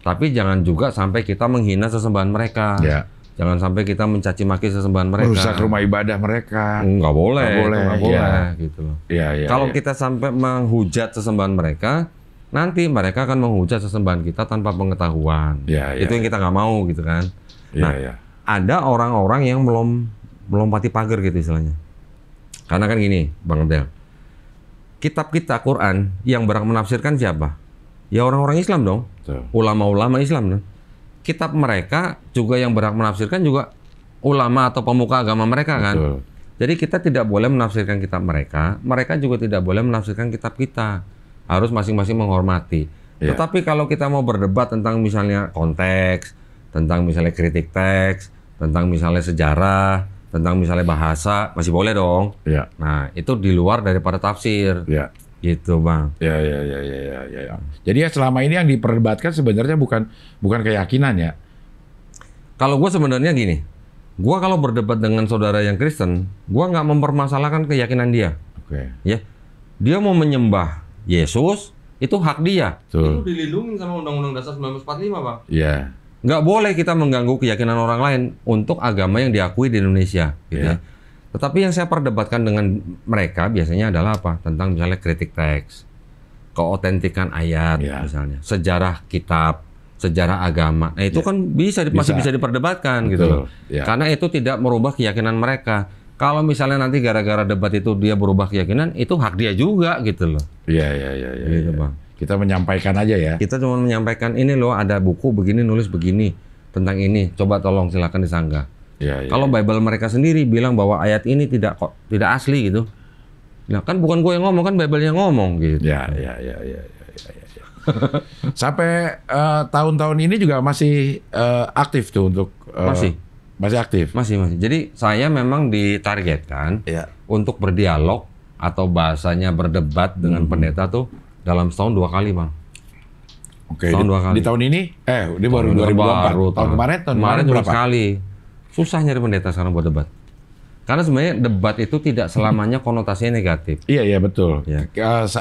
Tapi jangan juga sampai kita menghina sesembahan mereka. Ya Jangan sampai kita mencaci maki sesembahan mereka. Merusak rumah ibadah mereka. Enggak boleh. Nggak boleh. Nggak boleh. Ya. Gitu Ya, ya, Kalau ya. kita sampai menghujat sesembahan mereka, nanti mereka akan menghujat sesembahan kita tanpa pengetahuan. Ya, ya, Itu yang iya. kita nggak mau gitu kan. Ya, nah, ya. ada orang-orang yang belum melompati pagar gitu istilahnya. Karena kan gini, Bang Del Kitab kita Quran yang berhak menafsirkan siapa? Ya orang-orang Islam dong. Ulama-ulama Islam dong kitab mereka juga yang berhak menafsirkan juga ulama atau pemuka agama mereka kan. Jadi kita tidak boleh menafsirkan kitab mereka, mereka juga tidak boleh menafsirkan kitab kita. Harus masing-masing menghormati. Yeah. Tetapi kalau kita mau berdebat tentang misalnya konteks, tentang misalnya kritik teks, tentang misalnya sejarah, tentang misalnya bahasa, masih boleh dong. Yeah. Nah, itu di luar daripada tafsir. Yeah. Gitu bang. Ya, ya ya ya ya ya ya. Jadi ya selama ini yang diperdebatkan sebenarnya bukan bukan keyakinan ya. Kalau gue sebenarnya gini, gue kalau berdebat dengan saudara yang Kristen, gue nggak mempermasalahkan keyakinan dia. Oke. Okay. Ya, dia mau menyembah Yesus itu hak dia. Itu dilindungi sama Undang-Undang Dasar 1945 bang. Iya. Yeah nggak boleh kita mengganggu keyakinan orang lain untuk agama yang diakui di Indonesia. Gitu yeah. ya. Iya. Tetapi yang saya perdebatkan dengan mereka biasanya adalah apa? Tentang misalnya kritik teks, keotentikan ayat ya. misalnya, sejarah kitab, sejarah agama. Nah, itu ya. kan bisa, bisa masih bisa diperdebatkan gitu Betul. gitu loh. Ya. Karena itu tidak merubah keyakinan mereka. Kalau misalnya nanti gara-gara debat itu dia berubah keyakinan, itu hak dia juga gitu loh. Iya iya iya iya. Gitu, ya. Kita menyampaikan aja ya. Kita cuma menyampaikan ini loh ada buku begini nulis begini tentang ini. Coba tolong silakan disanggah Ya, ya, Kalau ya. Bible mereka sendiri bilang bahwa ayat ini tidak kok tidak asli gitu. Nah, kan bukan gue yang ngomong kan Bible yang ngomong gitu. Ya, ya, ya, ya. ya, ya, ya. ya. Sampai uh, tahun-tahun ini juga masih uh, aktif tuh untuk uh, masih masih aktif. Masih, masih. Jadi saya memang ditargetkan ya. untuk berdialog atau bahasanya berdebat dengan hmm. pendeta tuh dalam setahun dua kali, Bang. Oke. Okay. di, dua kali. Di tahun ini eh di baru tahun Baru, tahun, tahun kemarin tahun kemarin, kemarin berapa? sekali. Susah nyari pendeta sekarang buat debat. Karena sebenarnya debat itu tidak selamanya konotasinya negatif. Iya iya betul. Ya.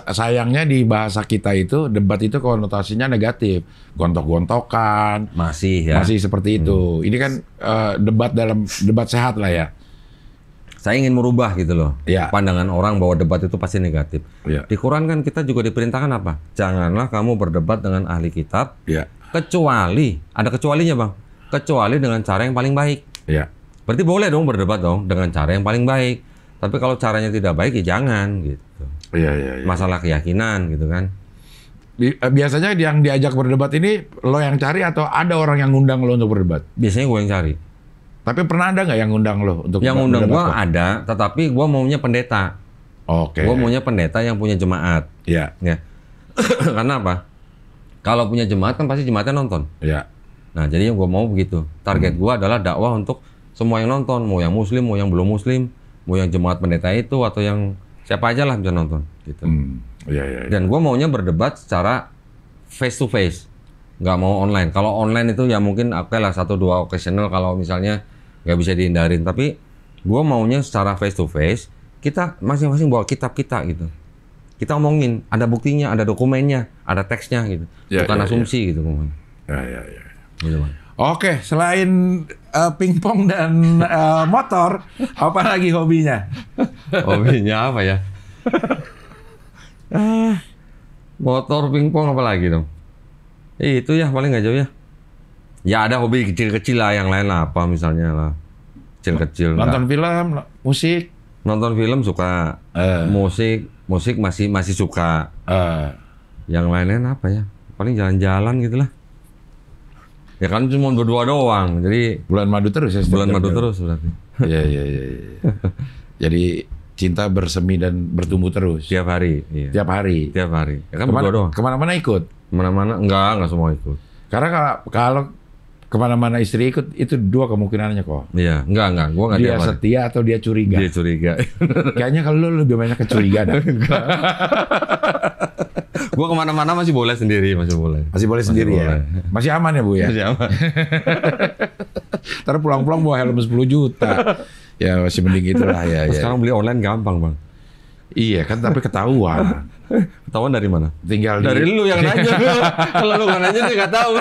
sayangnya di bahasa kita itu debat itu konotasinya negatif, gontok-gontokan. Masih ya. Masih seperti hmm. itu. Ini kan uh, debat dalam debat sehat lah ya. Saya ingin merubah gitu loh. Ya. Pandangan orang bahwa debat itu pasti negatif. Ya. Di Quran kan kita juga diperintahkan apa? Janganlah kamu berdebat dengan ahli kitab. Ya. Kecuali ada kecualinya bang. Kecuali dengan cara yang paling baik. Iya. Berarti boleh dong berdebat dong dengan cara yang paling baik. Tapi kalau caranya tidak baik ya jangan gitu. Iya iya. Ya. Masalah keyakinan gitu kan. Eh, biasanya yang diajak berdebat ini lo yang cari atau ada orang yang ngundang lo untuk berdebat? Biasanya gue yang cari. Tapi pernah ada nggak yang ngundang lo untuk? Yang ngundang gue ada, tetapi gue maunya pendeta. Oke. Okay. Gue maunya pendeta yang punya jemaat. Iya. Ya. Karena apa? Kalau punya jemaat kan pasti jemaatnya nonton. Iya. Nah, jadi yang gue mau begitu. Target hmm. gue adalah dakwah untuk semua yang nonton, mau yang muslim, mau yang belum muslim, mau yang jemaat pendeta itu atau yang siapa aja lah bisa nonton gitu. Hmm. Ya, ya, ya. Dan gue maunya berdebat secara face to face, nggak mau online. Kalau online itu ya mungkin oke okay lah satu dua occasional kalau misalnya nggak bisa dihindarin. Tapi gue maunya secara face to face kita masing-masing bawa kitab kita gitu. Kita ngomongin ada buktinya, ada dokumennya, ada teksnya gitu. Ya, Bukan ya, asumsi ya. gitu. Ya, ya, ya. Gitu, Bang. Oke, selain uh, pingpong dan uh, motor, apa lagi hobinya? hobinya apa ya? Eh. motor pingpong apa lagi dong? Eh, itu ya paling nggak jauh ya. Ya ada hobi kecil-kecil lah yang lain lah apa misalnya lah. Kecil-kecil. Nonton film, musik. Nonton film suka. Uh. Musik, musik masih masih suka. Uh. Yang lainnya lain apa ya? Paling jalan-jalan gitu lah. Ya kan cuma berdua doang. Jadi bulan madu terus ya. Bulan madu ya? terus berarti. Iya iya iya. Ya. Jadi cinta bersemi dan bertumbuh terus. Setiap hari. Iya. Tiap hari. Setiap hari. Ya kan kemana, berdua doang. Kemana-mana ikut. Kemana-mana enggak enggak semua ikut. Karena kalau kalau kemana-mana istri ikut itu dua kemungkinannya kok. Iya, enggak enggak, gua enggak Dia setia atau dia curiga. Dia curiga. Kayaknya kalau lu lebih banyak kecurigaan. enggak. Gua kemana-mana masih boleh sendiri, masih boleh. Masih boleh masih sendiri ya? boleh. ya. Masih aman ya bu ya. Masih aman. terus pulang-pulang bawa helm sepuluh juta. Ya masih mending itulah ya. ya. Sekarang beli online gampang bang. Iya kan tapi ketahuan. ketahuan dari mana? Tinggal dari di... lu yang nanya. Kalau lu nggak nanya dia nggak tahu.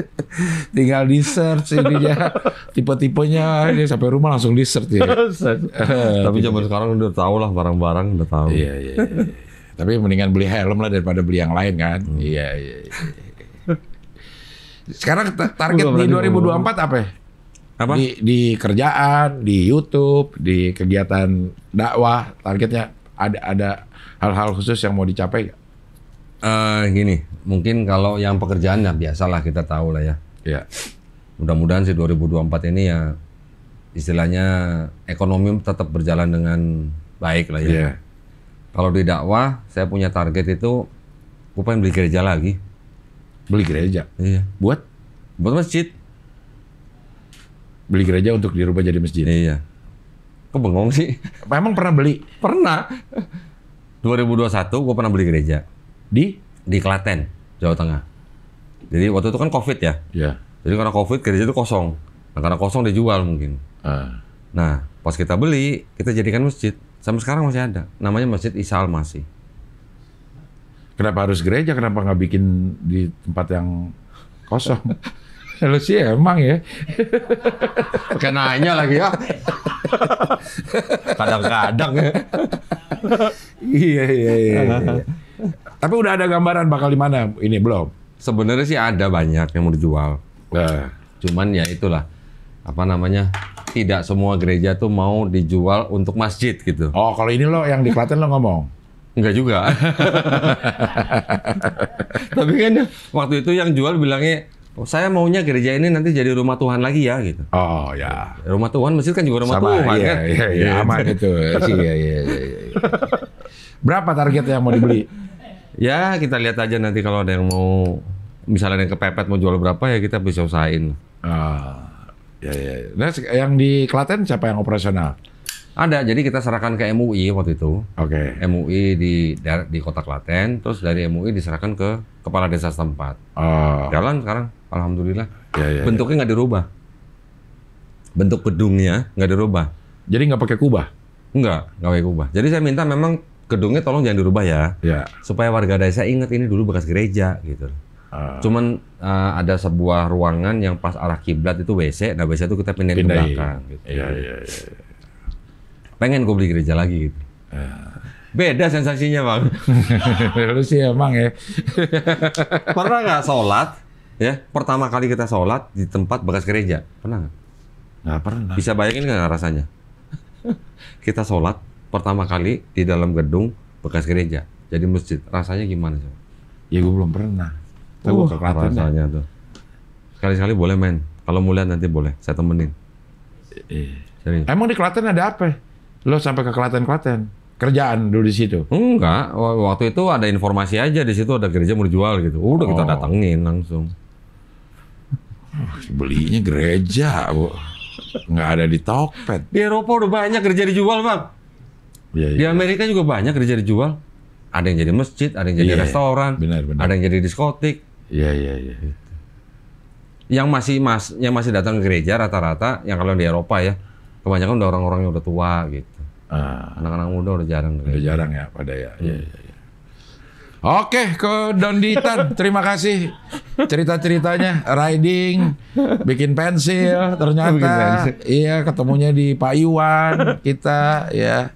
Tinggal di search ini ya. Tipe-tipenya ini sampai rumah langsung di search ya. tapi gitu. zaman sekarang udah tahu lah barang-barang udah tahu. Iya iya. iya. Tapi mendingan beli helm lah daripada beli yang lain kan. Hmm. Iya, iya, iya, iya. Sekarang target di 2024 apa? Ya? Apa? Di, di kerjaan, di YouTube, di kegiatan dakwah, targetnya ada ada hal-hal khusus yang mau dicapai gak? Uh, eh, gini, mungkin kalau yang pekerjaan ya biasalah kita tahu lah ya. Iya. Mudah-mudahan sih 2024 ini ya istilahnya ekonomi tetap berjalan dengan baik lah ya. Yeah. Kalau di dakwah, saya punya target itu, gue pengen beli gereja lagi. Beli gereja? Iya. Buat? Buat masjid. Beli gereja untuk dirubah jadi masjid? Iya. Kok bengong sih? Emang pernah beli? Pernah. 2021 gue pernah beli gereja. Di? Di Klaten, Jawa Tengah. Jadi waktu itu kan COVID ya? Iya. Jadi karena COVID gereja itu kosong. Nah, karena kosong dijual mungkin. Uh. Nah, pas kita beli, kita jadikan masjid. Sampai sekarang masih ada. Namanya Masjid Isa Al Masih. Kenapa harus gereja? Kenapa nggak bikin di tempat yang kosong? Ya, lu sih emang ya. Pakai nanya lagi ya. Kadang-kadang ya. iya, iya, iya, iya. Tapi udah ada gambaran bakal di mana? Ini belum. Sebenarnya sih ada banyak yang mau dijual. Nah. Cuman ya itulah apa namanya tidak semua gereja tuh mau dijual untuk masjid gitu. Oh, kalau ini lo yang di Klaten lo ngomong. Enggak juga. Tapi kan waktu itu yang jual bilangnya oh, saya maunya gereja ini nanti jadi rumah Tuhan lagi ya gitu. Oh ya. Rumah Tuhan masjid kan juga rumah Sama, Tuhan iya, kan. Iya, iya, gitu. aman itu. iya, iya, iya, iya. Berapa target yang mau dibeli? ya kita lihat aja nanti kalau ada yang mau misalnya yang kepepet mau jual berapa ya kita bisa usahain. Ah. Ya, ya. Nah, yang di Klaten siapa yang operasional? Ada, jadi kita serahkan ke MUI waktu itu. Oke. Okay. MUI di di kota Klaten, terus dari MUI diserahkan ke kepala desa setempat. Oh. Jalan sekarang, alhamdulillah. Ya, ya, ya. Bentuknya nggak ya. dirubah. Bentuk gedungnya nggak dirubah. Jadi nggak pakai kubah? Nggak, nggak pakai kubah. Jadi saya minta memang gedungnya tolong jangan dirubah ya. Ya. Supaya warga desa ingat ini dulu bekas gereja gitu. Uh. Cuman uh, ada sebuah ruangan yang pas arah kiblat itu WC. Nah WC itu kita pindahin, pindahin. ke belakang. Gitu. Iya, iya, iya. iya. Pengen gue beli gereja lagi gitu. Uh. Beda sensasinya bang. Lu sih emang ya. Pernah nggak sholat? Ya pertama kali kita sholat di tempat bekas gereja. Pernah nggak? Nggak pernah. Bisa bayangin nggak rasanya? kita sholat pertama kali di dalam gedung bekas gereja. Jadi masjid. Rasanya gimana sih? Ya gue belum pernah tapi uh, Klaten rasanya tuh. Sekali-sekali boleh main. Kalau mulia nanti boleh, saya temenin. Serius. Emang di Klaten ada apa? Lo sampai ke Klaten-Klaten? Kerjaan dulu di situ? Enggak, waktu itu ada informasi aja di situ ada gereja mau dijual gitu. Udah oh. kita datengin langsung. Ah, belinya gereja, Bu. Nggak ada di Tokped. Di Eropa udah banyak gereja dijual, Bang. Ya, ya. Di Amerika juga banyak gereja dijual. Ada yang jadi masjid, ada yang jadi ya, restoran, benar, benar. ada yang jadi diskotik. Iya iya iya. Yang masih mas, yang masih datang ke gereja rata-rata yang kalau di Eropa ya kebanyakan udah orang-orang yang udah tua gitu. Ah. Anak-anak muda udah jarang. Udah jarang ya pada ya. Iya hmm. ya, Ya. Oke, ke Don Ditan. Terima kasih cerita-ceritanya. Riding, bikin pensil, ternyata bikin pensil. iya ketemunya di Pak Iwan kita ya.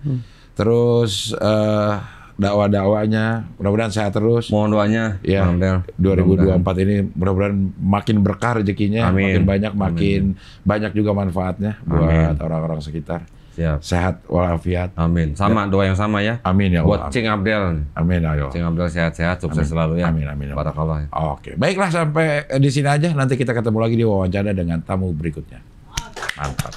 Terus uh, dakwah-dakwahnya. Mudah-mudahan sehat terus. Mohon doanya. Ya. Mudah 2024 mudah ini mudah-mudahan makin berkah rezekinya, Amin. makin banyak, makin Amin. banyak juga manfaatnya buat orang-orang sekitar. Siap. Sehat walafiat. Amin. Sama ya. doa yang sama ya. Amin ya Allah. Buat Cing Abdel. Amin ayo Allah. Cing Abdel sehat-sehat, sukses amin. selalu ya. Amin amin. Ya Barakallah. Oke. Baiklah sampai di sini aja. Nanti kita ketemu lagi di wawancara dengan tamu berikutnya. Mantap.